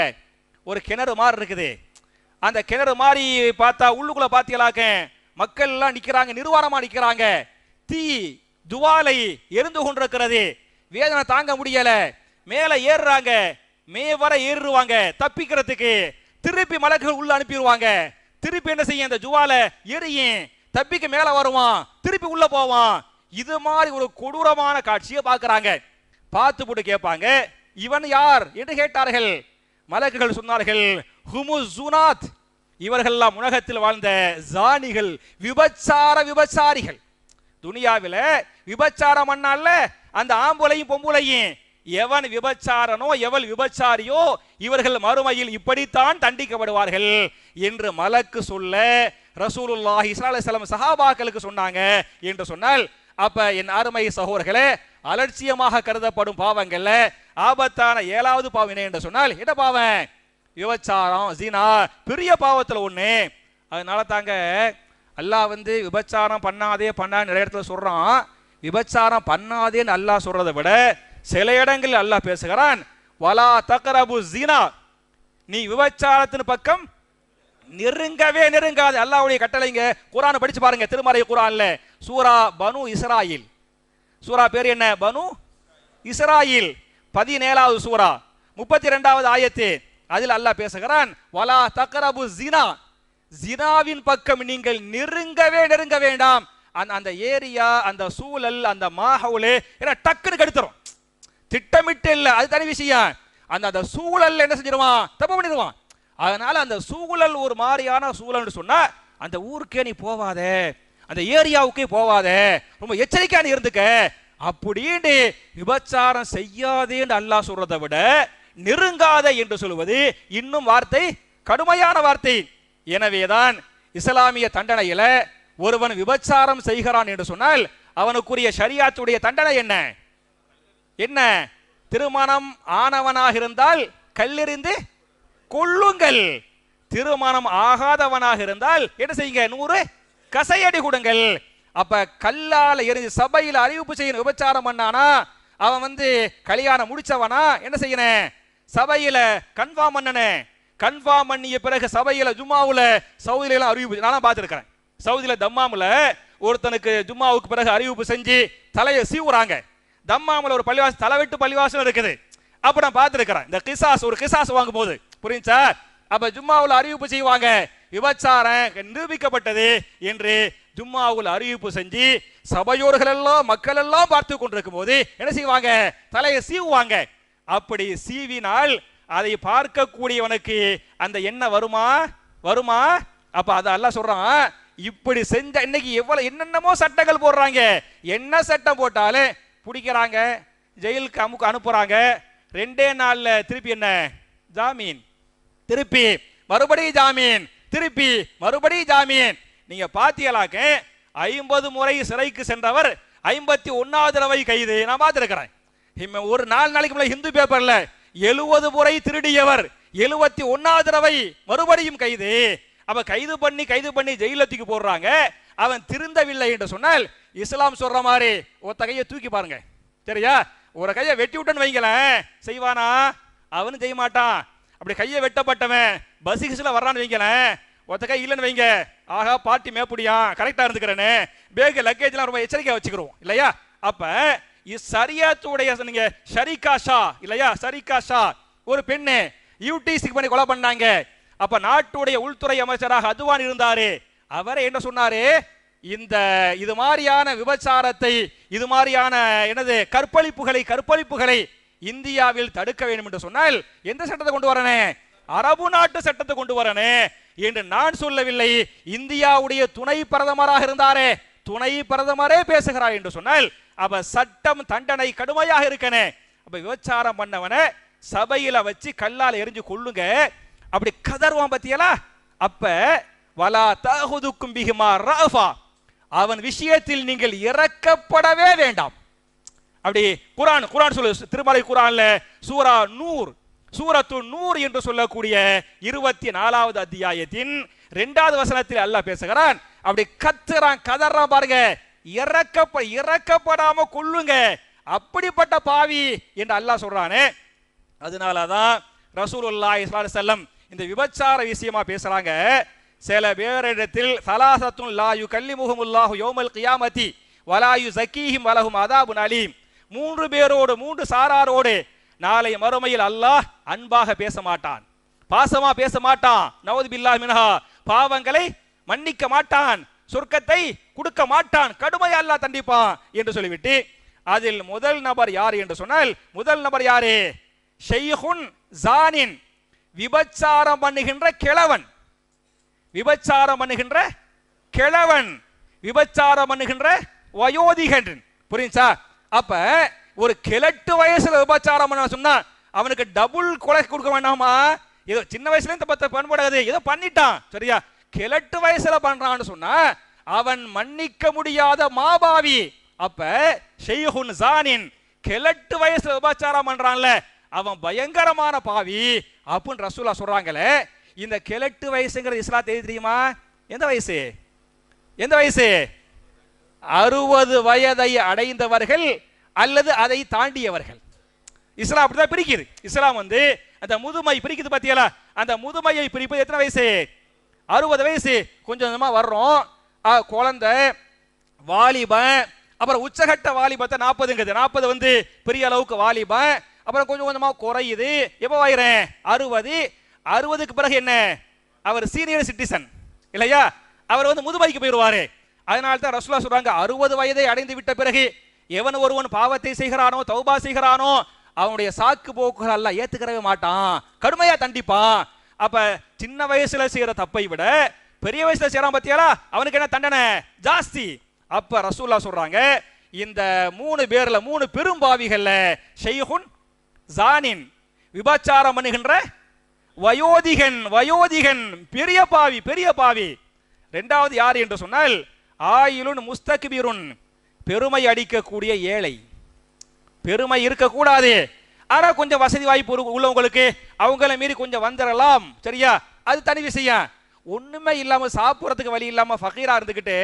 ஒரு கிணறு மாதிரி இருக்குது அந்த கிணறு மாதிரி பார்த்தா உள்ளுக்குள்ளே பார்த்தீங்களாக்க மக்கள் எல்லாம் நிற்கிறாங்க நிர்வாணமாக நிற்கிறாங்க தீ துவாலை எரிந்து கொண்டிருக்கிறது வேதனை தாங்க முடியலை மேலே ஏறுறாங்க மே வர ஏறுவாங்க தப்பிக்கிறதுக்கு திருப்பி மலக்குகள் உள்ள அனுப்பிடுவாங்க திருப்பி என்ன செய்ய அந்த ஜுவால எரியும் தப்பிக்கு மேல வருவான் திருப்பி உள்ள போவான் இது மாதிரி ஒரு கொடூரமான காட்சியை பாக்குறாங்க பார்த்து போட்டு கேட்பாங்க இவன் யார் என்று கேட்டார்கள் மலக்குகள் சொன்னார்கள் ஹுமு ஜுனாத் இவர்கள்லாம் உலகத்தில் வாழ்ந்த ஜானிகள் விபச்சார விபச்சாரிகள் துனியாவில் விபச்சாரம் பண்ணால அந்த ஆம்புலையும் பொம்புலையும் எவன் விபச்சாரனோ எவள் விபச்சாரியோ இவர்கள் மறுமையில் இப்படித்தான் தண்டிக்கப்படுவார்கள் என்று மலக்கு சொல்ல ரசூலுல்லாஹி இஸ்லாசலம் சஹாபாக்களுக்கு சொன்னாங்க என்று சொன்னால் அப்ப என் அருமை சகோதரர்களே அலட்சியமாக கருதப்படும் பாவங்கள்ல ஆபத்தான ஏழாவது பாவம் என்ன என்று சொன்னால் என்ன பாவம் விபச்சாரம் ஜீனா பெரிய பாவத்தில் ஒண்ணு அதனால தாங்க அல்லாஹ் வந்து விபச்சாரம் பண்ணாதே பண்ணான்னு நிறைய இடத்துல சொல்றான் விபச்சாரம் பண்ணாதேன்னு அல்லா சொல்றதை விட சில இடங்களில் அல்லாஹ் பேசுகிறான் வலா தக்கரபு ஜீனா நீ விபச்சாரத்தின் பக்கம் நெருங்கவே நெருங்காது அல்லாவுடைய கட்டளைங்க குரான் படிச்சு பாருங்க திருமறை குரான்ல சூரா பனு இஸ்ராயில் சூரா பேர் என்ன பனு இஸ்ராயில் பதினேழாவது சூரா முப்பத்தி ரெண்டாவது ஆயத்து அதில் அல்லாஹ் பேசுகிறான் வலா தக்கரபு ஜீனா ஜினாவின் பக்கம் நீங்கள் நெருங்கவே நெருங்க வேண்டாம் அந்த அந்த ஏரியா அந்த சூழல் அந்த மாஹவுலே என்ன டக்குன்னு கெடுத்துரும் திட்டமிட்டு இல்லை அது தனி விஷயம் அந்த அந்த சூழல் என்ன செஞ்சிருவான் தப்பு பண்ணிடுவான் அதனால அந்த சூழல் ஒரு மாதிரியான சூழல்னு சொன்னா அந்த ஊருக்கே நீ போவாத அந்த ஏரியாவுக்கே போவாத ரொம்ப எச்சரிக்கையா நீ இருந்துக்க அப்படின்னு விபச்சாரம் செய்யாதேன்னு அல்லாஹ் சொல்றதை விட நெருங்காத என்று சொல்வது இன்னும் வார்த்தை கடுமையான வார்த்தை எனவேதான் இஸ்லாமிய தண்டனையில ஒருவன் விபச்சாரம் செய்கிறான் என்று சொன்னால் அவனுக்குரிய சரியாத்துடைய தண்டனை என்ன என்ன திருமணம் ஆனவனாக இருந்தால் கல்லெறிந்து கொள்ளுங்கள் திருமணம் ஆகாதவனாக இருந்தால் என்ன செய்யுங்க நூறு கசையடி கொடுங்கள் அப்ப கல்லால எரிஞ்சு சபையில் அறிவிப்பு செய்யணும் விபச்சாரம் பண்ணானா அவன் வந்து கல்யாணம் முடிச்சவனா என்ன செய்யணும் சபையில கன்ஃபார்ம் பண்ணனே கன்ஃபார்ம் பண்ணிய பிறகு சபையில ஜும்மாவுல சவுதியில அறிவிப்பு நான் பார்த்துருக்கிறேன் சவுதியில தம்மாமுல ஒருத்தனுக்கு ஜும்மாவுக்கு பிறகு அறிவிப்பு செஞ்சு தலையை சீவுறாங்க தம்மாமல் ஒரு பள்ளிவாசல் தலைவிட்டு பள்ளிவாசல் இருக்குது அப்ப நான் பார்த்துருக்கிறேன் இந்த கிசாஸ் ஒரு கிசாஸ் வாங்கும் போது புரியுச்சா அப்ப ஜும்மாவில் அறிவிப்பு செய்வாங்க விபச்சாரம் நிரூபிக்கப்பட்டது என்று ஜும்மாவுல அறிவிப்பு செஞ்சு சபையோர்கள் எல்லாம் மக்கள் எல்லாம் பார்த்து கொண்டிருக்கும் போது என்ன செய்வாங்க தலையை சீவுவாங்க அப்படி சீவினால் அதை பார்க்கக்கூடியவனுக்கு அந்த எண்ணெய் வருமா வருமா அப்ப அதெல்லாம் சொல்றான் இப்படி செஞ்ச இன்னைக்கு எவ்வளவு என்னென்னமோ சட்டங்கள் போடுறாங்க என்ன சட்டம் போட்டாலும் பிடிக்கிறாங்க ஜெயிலுக்கு அமுக்கு அனுப்புகிறாங்க ரெண்டே நாளில் திருப்பி என்ன ஜாமீன் திருப்பி மறுபடியும் ஜாமீன் திருப்பி மறுபடியும் ஜாமீன் நீங்கள் பார்த்தீங்களாக்க ஐம்பது முறை சிறைக்கு சென்றவர் ஐம்பத்தி ஒன்றாவது தடவை கைது நான் பார்த்துருக்கிறேன் ஒரு நாலு நாளைக்கு முன்னாடி ஹிந்து பேப்பரில் எழுபது முறை திருடியவர் எழுபத்தி ஒன்றாவது தடவை மறுபடியும் கைது அவன் கைது பண்ணி கைது பண்ணி ஜெயிலத்துக்கு போடுறாங்க அவன் திருந்தவில்லை என்று சொன்னால் இஸ்லாம் சொல்ற மாதிரி ஒருத்த கையை தூக்கி பாருங்க சரியா ஒரு கையை வெட்டி விட்டேன்னு வைங்களேன் செய்வானா அவனும் செய்ய மாட்டான் அப்படி கையை வெட்டப்பட்டவன் பசிகிஸ்ல வர்றான்னு வைங்களேன் ஒத்த கை இல்லைன்னு வைங்க ஆகா பாட்டி மேப்புடியான் கரெக்டாக இருந்துக்கிறேன்னு பேக் லக்கேஜ்லாம் ரொம்ப எச்சரிக்கையாக வச்சுக்கிறோம் இல்லையா அப்ப சரியாத்துடைய நீங்க ஷரிகாஷா இல்லையா சரிகாஷா ஒரு பெண்ணு யூடிசிக்கு பண்ணி கொலை பண்ணாங்க அப்ப நாட்டுடைய உள்துறை அமைச்சராக அதுவான் இருந்தாரு அவரை என்ன சொன்னாரு இந்த இது மாதிரியான விபச்சாரத்தை இது மாதிரியான எனது கற்பழிப்புகளை கற்பழிப்புகளை இந்தியாவில் தடுக்க வேண்டும் என்று சொன்னால் எந்த சட்டத்தை கொண்டு வரனே அரபு நாட்டு சட்டத்தை கொண்டு வரனே என்று நான் சொல்லவில்லை இந்தியாவுடைய துணை பிரதமராக இருந்தாரே துணை பிரதமரே பேசுகிறார் என்று சொன்னால் அவ சட்டம் தண்டனை கடுமையாக இருக்கனே அப்ப விபச்சாரம் பண்ணவன சபையில வச்சு கல்லால் எரிஞ்சு கொள்ளுங்க அப்படி கதர்வான் பத்தியலா அப்ப வலா தகுதுக்கும் பிகுமா ராஃபா அவன் விஷயத்தில் நீங்கள் இறக்கப்படவே வேண்டாம் அப்படி குரான் குரான் சொல்லு திருமலை குரான்ல சூரா நூறு சூரத்து நூறு என்று சொல்லக்கூடிய இருபத்தி நாலாவது அத்தியாயத்தின் ரெண்டாவது வசனத்தில் அல்லாஹ் பேசுகிறான் அப்படி கத்துறான் கதறான் பாருங்க இறக்கப்ப இறக்கப்படாம கொள்ளுங்க அப்படிப்பட்ட பாவி என்று அல்லாஹ் சொல்றானே அதனாலதான் ரசூல் செல்லம் இந்த விபச்சார விஷயமா பேசுறாங்க சில பேரிடத்தில் சலாசத்தும் லாயு கல்லி முகமுல்லாஹு யோமல் கியாமதி வலாயு ஜக்கீஹிம் வலகும் அதாபுன் அலீம் மூன்று பேரோடு மூன்று சாராரோடு நாளை மறுமையில் அல்லாஹ் அன்பாக பேச மாட்டான் பாசமா பேச மாட்டான் நவது பில்லா மினஹா பாவங்களை மன்னிக்க மாட்டான் சொர்க்கத்தை கொடுக்க மாட்டான் கடுமை அல்லாஹ் தண்டிப்பான் என்று சொல்லிவிட்டு அதில் முதல் நபர் யார் என்று சொன்னால் முதல் நபர் யாரே ஷெய்ஹுன் ஜானின் விபச்சாரம் பண்ணுகின்ற கிழவன் விபச்சாரம் பண்ணுகின்ற கிழவன் விபச்சாரம் பண்ணுகின்ற வயோதிகன் புரிஞ்சா அப்ப ஒரு கிழட்டு வயசுல விபச்சாரம் பண்ண சொன்னா அவனுக்கு டபுள் கொலை கொடுக்க வேண்டாமா ஏதோ சின்ன வயசுல இந்த பத்த பண்படாது ஏதோ பண்ணிட்டான் சரியா கிழட்டு வயசுல பண்றான்னு சொன்னா அவன் மன்னிக்க முடியாத மாபாவி அப்ப ஷெய்ஹுன் ஜானின் கிழட்டு வயசுல விபச்சாரம் பண்றான்ல அவன் பயங்கரமான பாவி அப்படின்னு ரசூலா சொல்றாங்களே இந்த கிழட்டு வயசுங்கிறது இஸ்லாம் தெரிய தெரியுமா எந்த வயசு எந்த வயசு அறுபது வயதை அடைந்தவர்கள் அல்லது அதை தாண்டியவர்கள் இஸ்லாம் அப்படிதான் பிரிக்குது இஸ்லாம் வந்து அந்த முதுமை பிரிக்குது பார்த்தீங்களா அந்த முதுமையை பிரிப்பது எத்தனை வயசு அறுபது வயசு கொஞ்சம் கொஞ்சமாக வர்றோம் குழந்தை வாலிபன் அப்புறம் உச்சகட்ட வாலிபத்தை நாற்பதுங்கிறது நாற்பது வந்து பெரிய அளவுக்கு வாலிபன் அப்புறம் கொஞ்சம் கொஞ்சமாக குறையுது எப்போ ஆயிரம் அறுபது அறுபதுக்கு பிறகு என்ன அவர் சீனியர் சிட்டிசன் இல்லையா அவர் வந்து முதுமைக்கு போயிடுவாரு அதனால தான் ரசுல்லா சொல்றாங்க அறுபது வயதை அடைந்து விட்ட பிறகு எவன் ஒருவன் பாவத்தை செய்கிறானோ தௌபா செய்கிறானோ அவனுடைய சாக்கு போக்குகள் எல்லாம் ஏத்துக்கிறவே மாட்டான் கடுமையா தண்டிப்பான் அப்ப சின்ன வயசுல செய்யற தப்பை விட பெரிய வயசுல செய்யறான் பத்தியாரா அவனுக்கு என்ன தண்டனை ஜாஸ்தி அப்ப ரசூல்லா சொல்றாங்க இந்த மூணு பேர்ல மூணு பெரும் பாவிகள்ல ஷெய்ஹுன் ஜானின் விபச்சாரம் பண்ணுகின்ற வயோதிகன் வயோதிகன் பெரிய பாவி பெரிய பாவி ரெண்டாவது யார் என்று சொன்னால் ஆயிலுன் முஸ்தக்பீருன் பெருமை அடிக்கக்கூடிய ஏழை பெருமை இருக்கக்கூடாது ஆனா கொஞ்சம் வசதி வாய்ப்பு உள்ளவங்களுக்கு அவங்கள மீறி கொஞ்சம் வந்துடலாம் சரியா அது தனி விஷயம் ஒண்ணுமே இல்லாம சாப்பிட்றதுக்கு வழி இல்லாம ஃபகீரா இருந்துக்கிட்டு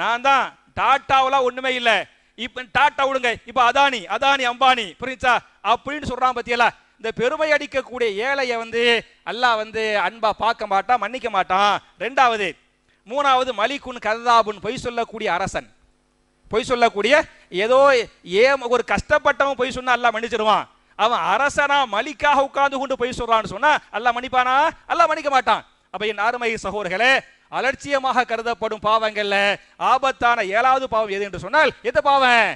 நான் தான் டாட்டாவெல்லாம் ஒண்ணுமே இல்லை இப்ப டாட்டா விடுங்க இப்ப அதானி அதானி அம்பானி புரிஞ்சா அப்படின்னு சொல்றான் பார்த்தியலா இந்த பெருமை அடிக்கக்கூடிய ஏழையை வந்து அல்லாஹ் வந்து அன்பா பார்க்க மாட்டான் மன்னிக்க மாட்டான் ரெண்டாவது மூணாவது மலிக்குன் கதாபுன் பொய் சொல்லக்கூடிய அரசன் பொய் சொல்லக்கூடிய ஏதோ ஏ ஒரு கஷ்டப்பட்டவன் பொய் சொன்னா அல்லா மன்னிச்சிருவான் அவன் அரசனா மலிக்காக உட்கார்ந்து கொண்டு பொய் சொல்றான்னு சொன்னா அல்லா மன்னிப்பானா அல்ல மன்னிக்க மாட்டான் அப்ப என் ஆறுமை சகோதரர்களே அலட்சியமாக கருதப்படும் பாவங்கள்ல ஆபத்தான ஏழாவது பாவம் எது என்று சொன்னால் எந்த பாவம்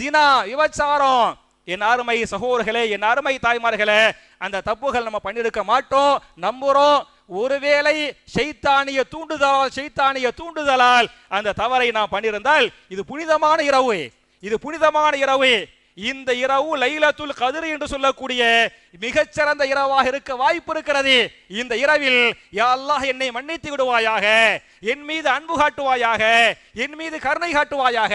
ஜினா விபச்சாரம் என் அருமை சகோதரர்களே என் அருமை தாய்மார்களே அந்த தப்புகள் நம்ம பண்ணியிருக்க மாட்டோம் நம்புறோம் ஒருவேளை செய்தானிய தூண்டுதலால் செய்தானிய தூண்டுதலால் அந்த தவறை நாம் பண்ணியிருந்தால் இது புனிதமான இரவு இது புனிதமான இரவு இந்த இரவு லைலத்துல் கதிர் என்று சொல்லக்கூடிய மிகச்சிறந்த இரவாக இருக்க வாய்ப்பு இருக்கிறது இந்த இரவில் யா அல்லாஹ் என்னை மன்னித்து விடுவாயாக என் மீது அன்பு காட்டுவாயாக என் மீது கருணை காட்டுவாயாக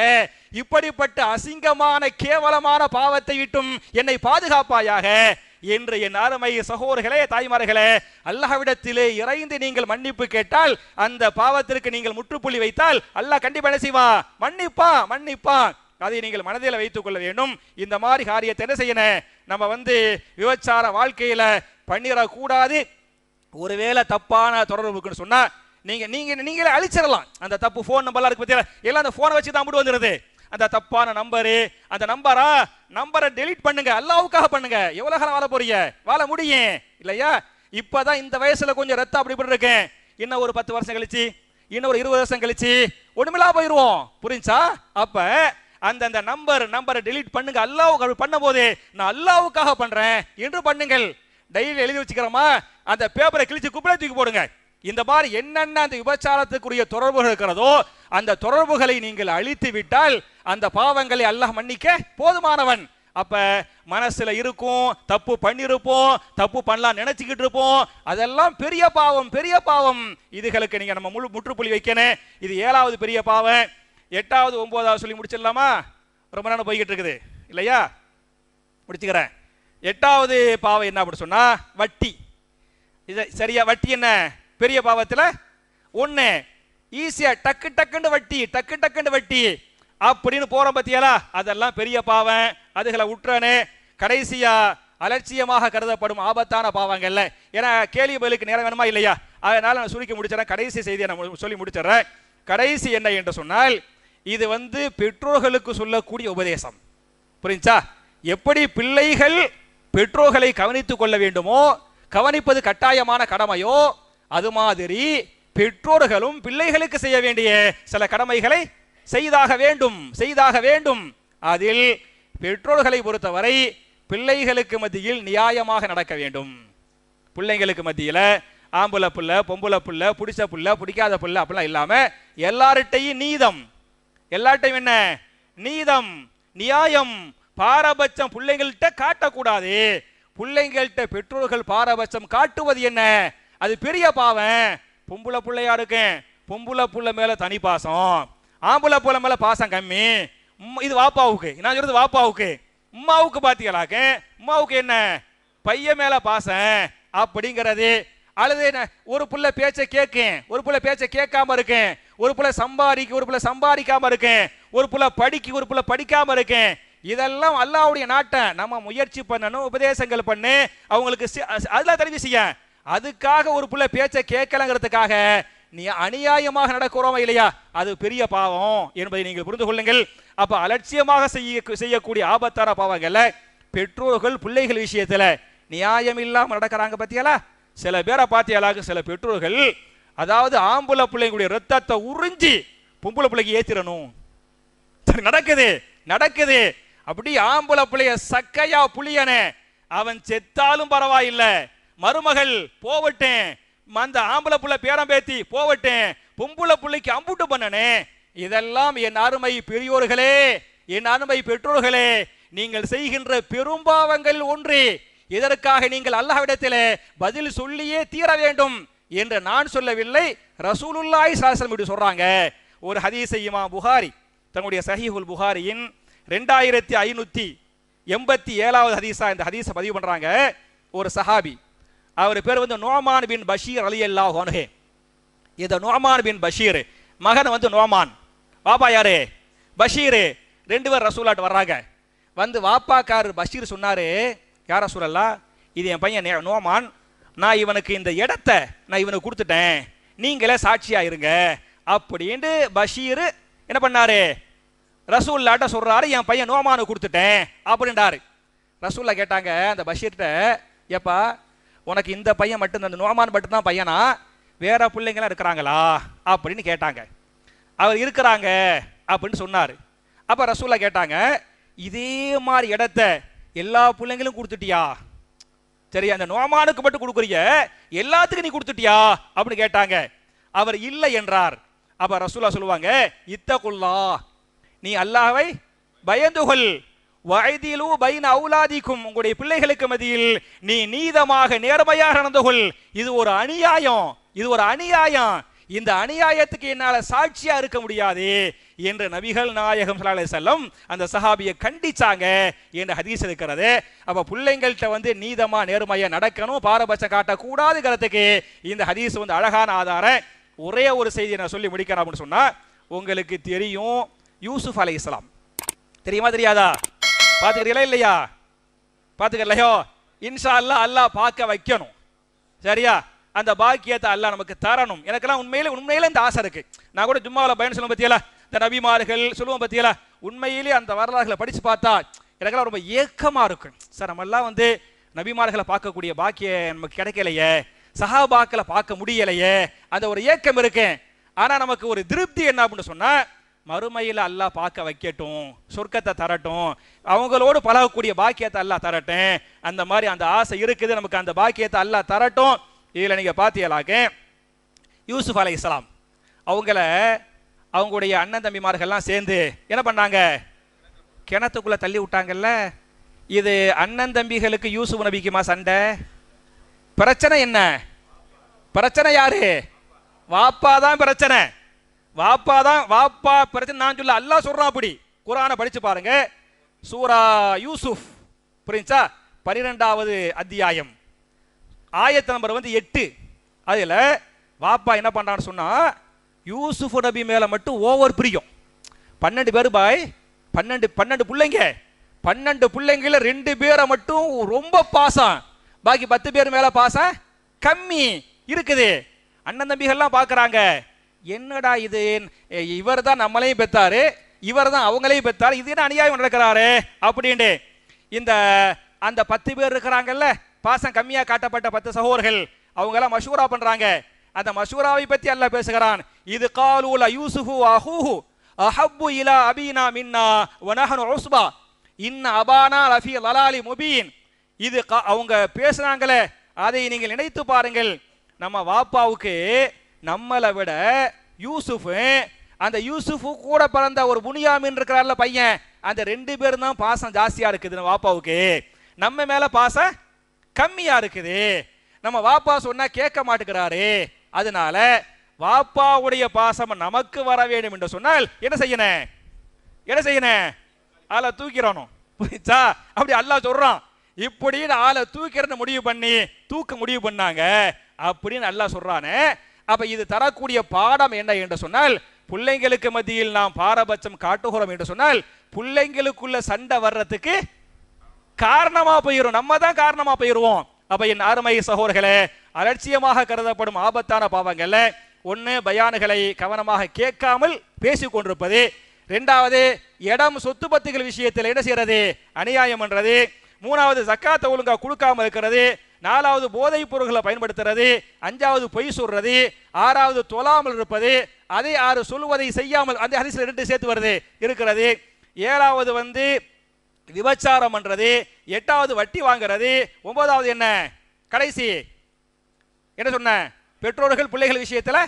இப்படிப்பட்ட அசிங்கமான கேவலமான பாவத்தை விட்டும் என்னை பாதுகாப்பாயாக என்று என் அருமை சகோதர்களே தாய்மார்களே அல்லாஹ்விடத்திலே இறைந்து நீங்கள் மன்னிப்பு கேட்டால் அந்த பாவத்திற்கு நீங்கள் முற்றுப்புள்ளி வைத்தால் அல்லாஹ் கண்டிப்பா செய்வா மன்னிப்பா மன்னிப்பா அதை நீங்கள் மனதில் வைத்துக் கொள்ள வேண்டும் இந்த மாதிரி காரியத்தை என்ன செய்யணும் நம்ம வந்து விபச்சார வாழ்க்கையில் பண்ணிடக்கூடாது ஒருவேளை தப்பான தொடர்புக்குன்னு சொன்னால் நீங்கள் நீங்கள் நீங்களே அழிச்சிடலாம் அந்த தப்பு ஃபோன் நம்பர்லாம் இருக்கு பார்த்தீங்களா எல்லாம் அந்த ஃபோனை வச்சு தான் முடிவு வந்துருது அந்த தப்பான நம்பரு அந்த நம்பரா நம்பரை டெலிட் பண்ணுங்க அல்லாவுக்காக பண்ணுங்க எவ்வளோ காலம் வாழ போறீங்க வாழ முடியும் இல்லையா இப்பதான் இந்த வயசுல கொஞ்சம் ரத்தம் அப்படி பண்ணி இருக்கேன் இன்னும் ஒரு பத்து வருஷம் கழிச்சு இன்னும் ஒரு இருபது வருஷம் கழிச்சு ஒண்ணுமில்லா போயிடுவோம் புரிஞ்சா அப்போ அந்த அந்த நம்பர் நம்பரை டெலீட் பண்ணுங்க அல்லாவுக்கு அப்படி பண்ணும்போது நான் அல்லாவுக்காக பண்றேன் என்று பண்ணுங்கள் டைரியில் எழுதி வச்சுக்கிறோமா அந்த பேப்பரை கிழிச்சு குப்பிட தூக்கி போடுங்க இந்த மாதிரி என்னென்ன அந்த விபச்சாரத்துக்குரிய தொடர்புகள் இருக்கிறதோ அந்த தொடர்புகளை நீங்கள் அழித்து விட்டால் அந்த பாவங்களை அல்லாஹ் மன்னிக்க போதுமானவன் அப்ப மனசுல இருக்கும் தப்பு பண்ணிருப்போம் தப்பு பண்ணலாம் நினைச்சுக்கிட்டு இருப்போம் அதெல்லாம் பெரிய பாவம் பெரிய பாவம் இதுகளுக்கு நீங்க நம்ம முழு முற்றுப்புள்ளி வைக்கணும் இது ஏழாவது பெரிய பாவம் எட்டாவது ஒம்போதாவது சொல்லி முடிச்சிடலாமா ரொம்ப நேரம் போய்கிட்டு இருக்குது இல்லையா முடிச்சுக்கிறேன் எட்டாவது பாவம் என்ன அப்படி சொன்னால் வட்டி இது சரியா வட்டி என்ன பெரிய பாவத்தில் ஒன்று ஈஸியாக டக்கு டக்குன்னு வட்டி டக்கு டக்குன்னு வட்டி அப்படின்னு போகிற பற்றியலா அதெல்லாம் பெரிய பாவம் அதுகளை உற்றனே கடைசியாக அலட்சியமாக கருதப்படும் ஆபத்தான பாவங்கள்ல ஏன்னா கேள்வி பதிலுக்கு நேரம் வேணுமா இல்லையா அதனால நான் சுருக்கி முடிச்சிடறேன் கடைசி செய்தியை நான் சொல்லி முடிச்சிடறேன் கடைசி என்ன என்று சொன்னால் இது வந்து பெற்றோர்களுக்கு சொல்லக்கூடிய உபதேசம் புரிஞ்சா எப்படி பிள்ளைகள் பெற்றோர்களை கவனித்துக் கொள்ள வேண்டுமோ கவனிப்பது கட்டாயமான கடமையோ அது மாதிரி பெற்றோர்களும் பிள்ளைகளுக்கு செய்ய வேண்டிய சில கடமைகளை செய்தாக வேண்டும் செய்தாக வேண்டும் அதில் பெற்றோர்களை பொறுத்தவரை பிள்ளைகளுக்கு மத்தியில் நியாயமாக நடக்க வேண்டும் பிள்ளைங்களுக்கு மத்தியில் ஆம்புல புள்ள பொம்புல புள்ள பிடிச்ச புள்ள பிடிக்காத புள்ள அப்படிலாம் இல்லாமல் எல்லார்ட்டையும் நீதம் எல்லாட்டையும் என்ன நீதம் நியாயம் பாரபட்சம் பிள்ளைங்கள்ட்ட காட்டக்கூடாது பிள்ளைங்கள்ட்ட பெற்றோர்கள் பாரபட்சம் காட்டுவது என்ன அது பெரிய பாவம் பொம்புள பிள்ளையா இருக்கேன் பொம்புல புள்ள மேல தனி பாசம் ஆம்புல புள்ள மேல பாசம் கம்மி இது வாப்பாவுக்கு நான் சொல்றது வாப்பாவுக்கு உமாவுக்கு பாத்தீங்களாக்க உமாவுக்கு என்ன பையன் மேல பாசம் அப்படிங்கிறது அல்லது ஒரு புள்ள பேச்சை கேட்கும் ஒரு புள்ள பேச்சை கேட்காம இருக்கேன் ஒரு புல சம்பாதிக்கு ஒரு புல சம்பாதிக்காம இருக்கேன் ஒரு புல படிக்கு ஒரு புள்ள படிக்காம இருக்கேன் இதெல்லாம் அல்லாவுடைய நாட்டை நம்ம முயற்சி பண்ணணும் உபதேசங்கள் பண்ணு அவங்களுக்கு அதெல்லாம் தெரிவி செய்ய அதுக்காக ஒரு பிள்ளை பேச்சை கேட்கலங்கிறதுக்காக நீ அநியாயமாக நடக்கிறோமா இல்லையா அது பெரிய பாவம் என்பதை நீங்கள் புரிந்து கொள்ளுங்கள் அப்ப அலட்சியமாக செய்ய செய்யக்கூடிய ஆபத்தான பாவங்கள்ல பெற்றோர்கள் பிள்ளைகள் விஷயத்துல நியாயம் இல்லாமல் நடக்கிறாங்க பத்தியாலா சில பேரை பார்த்தியாலாக சில பெற்றோர்கள் அதாவது ஆம்பளை பிள்ளைங்களுடைய ரத்தத்தை உறிஞ்சி பொம்பளை பிள்ளைக்கு ஏத்திரணும் நடக்குது நடக்குது அப்படி ஆம்பளை பிள்ளைய சக்கையா புளியனே அவன் செத்தாலும் பரவாயில்ல மருமகள் போவட்டேன் அந்த ஆம்பளை பிள்ளை பேரம் பேத்தி போவட்டேன் பொம்பளை பிள்ளைக்கு அம்புட்டு பண்ணனே இதெல்லாம் என் அருமை பெரியோர்களே என் அருமை பெற்றோர்களே நீங்கள் செய்கின்ற பெரும்பாவங்களில் ஒன்று இதற்காக நீங்கள் அல்லாஹ்விடத்தில் பதில் சொல்லியே தீர வேண்டும் என்று நான் சொல்லவில்லை ரசூலுல்லாய் சாசனம் இப்படி சொல்றாங்க ஒரு ஹதீசையுமா புகாரி தன்னுடைய சஹீஹுல் புகாரியின் ரெண்டாயிரத்தி ஐநூத்தி எண்பத்தி ஏழாவது ஹதீஸா இந்த ஹதீஸை பதிவு பண்றாங்க ஒரு சஹாபி அவர் பேர் வந்து நோமான் பின் பஷீர் அலி அல்லா ஹோனஹே இந்த நோமான் பின் பஷீர் மகன் வந்து நோமான் வாப்பா யாரு பஷீர் ரெண்டு பேர் ரசூலாட்டு வர்றாங்க வந்து வாப்பாக்காரர் பஷீர் சொன்னாரு யார் ரசூலல்லா இது என் பையன் நோமான் நான் இவனுக்கு இந்த இடத்த நான் இவனுக்கு கொடுத்துட்டேன் நீங்களே சாட்சியா இருங்க அப்படின்ட்டு பஷீர் என்ன பண்ணாரு ரசூல்லாட்ட சொல்றாரு என் பையன் நோமானு கொடுத்துட்டேன் அப்படின்றாரு ரசூல்லா கேட்டாங்க அந்த பஷீர்கிட்ட ஏப்பா உனக்கு இந்த பையன் மட்டும் அந்த நோமான் மட்டும்தான் பையனா வேற பிள்ளைங்களாம் இருக்கிறாங்களா அப்படின்னு கேட்டாங்க அவர் இருக்கிறாங்க அப்படின்னு சொன்னார் அப்போ ரசூல்லா கேட்டாங்க இதே மாதிரி இடத்த எல்லா பிள்ளைங்களும் கொடுத்துட்டியா சரி அந்த நோமானுக்கு மட்டும் கொடுக்குறிய எல்லாத்துக்கும் நீ கொடுத்துட்டியா அப்படின்னு கேட்டாங்க அவர் இல்லை என்றார் அப்ப ரசூலா சொல்லுவாங்க இத்தகுல்லா நீ அல்லாவை பயந்துகொள் வயதிலும் பைன அவுலாதிக்கும் உங்களுடைய பிள்ளைகளுக்கு மதியில் நீ நீதமாக நேர்மையாக நடந்து கொள் இது ஒரு அநியாயம் இது ஒரு அநியாயம் இந்த அநியாயத்துக்கு என்னால சாட்சியா இருக்க முடியாது என்று நபிகள் நாயகம் சலாஹ் செல்லம் அந்த சஹாபியை கண்டிச்சாங்க என்று ஹதீஸ் இருக்கிறது அப்ப பிள்ளைங்கள்கிட்ட வந்து நீதமா நேர்மையாக நடக்கணும் பாரபட்சம் காட்டக்கூடாதுங்கிறதுக்கு இந்த ஹதீஸ் வந்து அழகான ஆதாரம் ஒரே ஒரு செய்தியை நான் சொல்லி முடிக்கிறேன் அப்படின்னு சொன்னால் உங்களுக்கு தெரியும் யூசுப் அலை இஸ்லாம் தெரியுமா தெரியாதா பாத்துக்கிறீங்களா இல்லையா பாத்துக்கலையோ இன்ஷா அல்லா அல்லா பார்க்க வைக்கணும் சரியா அந்த பாக்கியத்தை அல்லா நமக்கு தரணும் எனக்கெல்லாம் உண்மையில உண்மையில இந்த ஆசை இருக்கு நான் கூட ஜும்மாவில் பயன் சொல்லும் பத்தியெல்லாம் இந்த நபிமார்கள் சொல்லுவோம் பார்த்தீங்களா உண்மையிலே அந்த வரலாறுகளை படித்து பார்த்தா எனக்கெல்லாம் ரொம்ப ஏக்கமாக இருக்கும் சார் நம்மெல்லாம் வந்து நபிமார்களை பார்க்கக்கூடிய பாக்கிய நமக்கு கிடைக்கலையே சஹாபாக்களை பார்க்க முடியலையே அந்த ஒரு ஏக்கம் இருக்கு ஆனால் நமக்கு ஒரு திருப்தி என்ன அப்படின்னு சொன்னால் மறுமையில் அல்லாஹ் பார்க்க வைக்கட்டும் சொர்க்கத்தை தரட்டும் அவங்களோடு பழகக்கூடிய பாக்கியத்தை அல்லாஹ் தரட்டும் அந்த மாதிரி அந்த ஆசை இருக்குது நமக்கு அந்த பாக்கியத்தை அல்லா தரட்டும் இதில் நீங்கள் பார்த்தீங்களாக்க யூசுஃப் அலை இஸ்லாம் அவங்கள அவங்களுடைய அண்ணன் தம்பிமார்கள்லாம் சேர்ந்து என்ன பண்ணாங்க கிணத்துக்குள்ளே தள்ளி விட்டாங்கல்ல இது அண்ணன் தம்பிகளுக்கு யூசு நபிக்குமா சண்டை பிரச்சனை என்ன பிரச்சனை யாரு வாப்பா தான் பிரச்சனை வாப்பா தான் வாப்பா பிரச்சனை நான் சொல்ல அல்லா சொல்றான் அப்படி குரானை படிச்சு பாருங்க சூரா யூசுப் புரிஞ்சா பனிரெண்டாவது அத்தியாயம் ஆயத்த நம்பர் வந்து எட்டு அதில் வாப்பா என்ன பண்ணுறான்னு சொன்னால் யூசுஃபு நபி மேலே மட்டும் ஓவர் பிரியம் பன்னெண்டு பேர் பாய் பன்னெண்டு பன்னெண்டு பிள்ளைங்க பன்னெண்டு பிள்ளைங்கள ரெண்டு பேரை மட்டும் ரொம்ப பாசம் பாக்கி பத்து பேர் மேலே பாசம் கம்மி இருக்குது அண்ணன் தம்பிகள்லாம் பார்க்குறாங்க என்னடா இது இவர் தான் நம்மளையும் பெத்தாரு இவர் தான் அவங்களையும் பெத்தாரு இது என்ன அநியாயம் நடக்கிறாரு அப்படின்ட்டு இந்த அந்த பத்து பேர் இருக்கிறாங்கல்ல பாசம் கம்மியாக காட்டப்பட்ட பத்து சகோதரர்கள் எல்லாம் மஷூரா பண்ணுறாங்க அந்த மசூராவை பற்றி அல்ல பேசுகிறான் இது காலூல யூசுஃபு அஹூஹு அஹப்பு இலா அபீனா மின்னா வனஹனு இன்ன அபானா ரஃபி லலாலி முபீன் இது அவங்க பேசுனாங்களே அதை நீங்கள் நினைத்து பாருங்கள் நம்ம வாப்பாவுக்கு நம்மளை விட யூசுஃப் அந்த யூசுஃபு கூட பிறந்த ஒரு புனியாமின் இருக்கிறார்ல பையன் அந்த ரெண்டு பேரும் தான் பாசம் ஜாஸ்தியாக இருக்குது நம்ம வாப்பாவுக்கு நம்ம மேலே பாசம் கம்மியாக இருக்குது நம்ம வாப்பா சொன்னால் கேட்க மாட்டேங்கிறாரு அதனால வாப்பாவுடைய பாசம் நமக்கு வர வேண்டும் என்று சொன்னால் என்ன செய்யணும் என்ன செய்யணும் ஆளை தூக்கிறானோ புரிச்சா அப்படி அல்லாஹ் சொல்றான் இப்படின்னு ஆளை தூக்கிறன்னு முடிவு பண்ணி தூக்க முடிவு பண்ணாங்க அப்படின்னு அல்லாஹ் சொல்றானே அப்ப இது தரக்கூடிய பாடம் என்ன என்று சொன்னால் பிள்ளைங்களுக்கு மத்தியில் நாம் பாரபட்சம் காட்டுகிறோம் என்று சொன்னால் பிள்ளைங்களுக்குள்ள சண்டை வர்றதுக்கு காரணமா போயிடும் நம்ம தான் காரணமா போயிடுவோம் அப்ப என் அருமை சகோதரர்களே அலட்சியமாக கருதப்படும் ஆபத்தான பாவங்கள்ல ஒன்று பயானுகளை கவனமாக கேட்காமல் பேசி கொண்டிருப்பது ரெண்டாவது இடம் சொத்து பத்துகள் விஷயத்தில் என்ன செய்யறது அநியாயம் பண்றது மூணாவது சக்காத்தை ஒழுங்கா கொடுக்காமல் இருக்கிறது நாலாவது போதைப் பொருள்களை பயன்படுத்துறது அஞ்சாவது பொய் சொல்றது ஆறாவது தொழாமல் இருப்பது அதை ஆறு சொல்வதை செய்யாமல் அந்த ஹரிசில் ரெண்டு சேர்த்து வருது இருக்கிறது ஏழாவது வந்து விபச்சாரம் பண்றது எட்டாவது வட்டி வாங்கிறது ஒன்பதாவது என்ன கடைசி என்ன சொன்ன பெற்றோர்கள் பிள்ளைகள் விஷயத்துல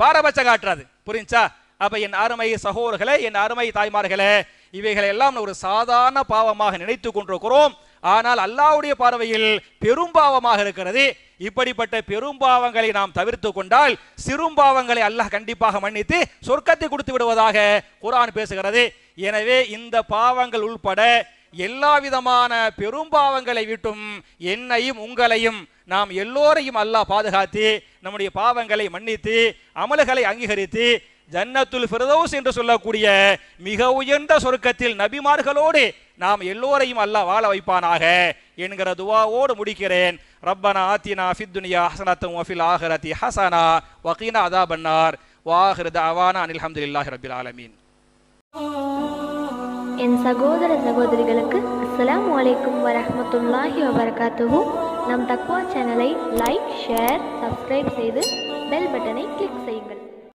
பாரபட்சம் காட்டுறாது புரிஞ்சா அப்ப என் அருமை சகோதரர்களே என் அருமை தாய்மார்களே இவைகளை எல்லாம் ஒரு சாதாரண பாவமாக நினைத்து கொண்டிருக்கிறோம் ஆனால் அல்லாவுடைய பார்வையில் பெரும் பாவமாக இருக்கிறது இப்படிப்பட்ட பெரும் பாவங்களை நாம் தவிர்த்து கொண்டால் சிறும் பாவங்களை அல்லாஹ் கண்டிப்பாக மன்னித்து சொர்க்கத்தை கொடுத்து விடுவதாக குரான் பேசுகிறது எனவே இந்த பாவங்கள் உள்பட எல்லா விதமான பெரும்பாவங்களை விட்டும் என்னையும் உங்களையும் நாம் எல்லோரையும் அல்லாஹ் பாதுகாத்து நம்முடைய பாவங்களை மன்னித்து அமல்களை அங்கீகரித்து ஜன்னத்துல் ஃபிரதோஸ் என்று சொல்லக்கூடிய மிக உயர்ந்த சொர்க்கத்தில் நபிமார்களோடு நாம் எல்லோரையும் அல்லாஹ் வாழ வைப்பானாக என்கிற துவாவோடு முடிக்கிறேன் ரப்பனா ஆத்தினா ஃபித்துனியா ஹசனத்தும் வஃபில் ஆஹரதி ஹசனா வகீனா அதா பன்னார் வாஹிரத அவானா அனில் அஹமதுல்லாஹி ரபில் ஆலமீன் என் சகோதர சகோதரிகளுக்கு அஸ்லாம் வலைக்கும் வரமத்துல்லாஹி வபரகாத்துவும் நம் தக்வா சேனலை லைக் ஷேர் சப்ஸ்கிரைப் செய்து பெல் பட்டனை கிளிக்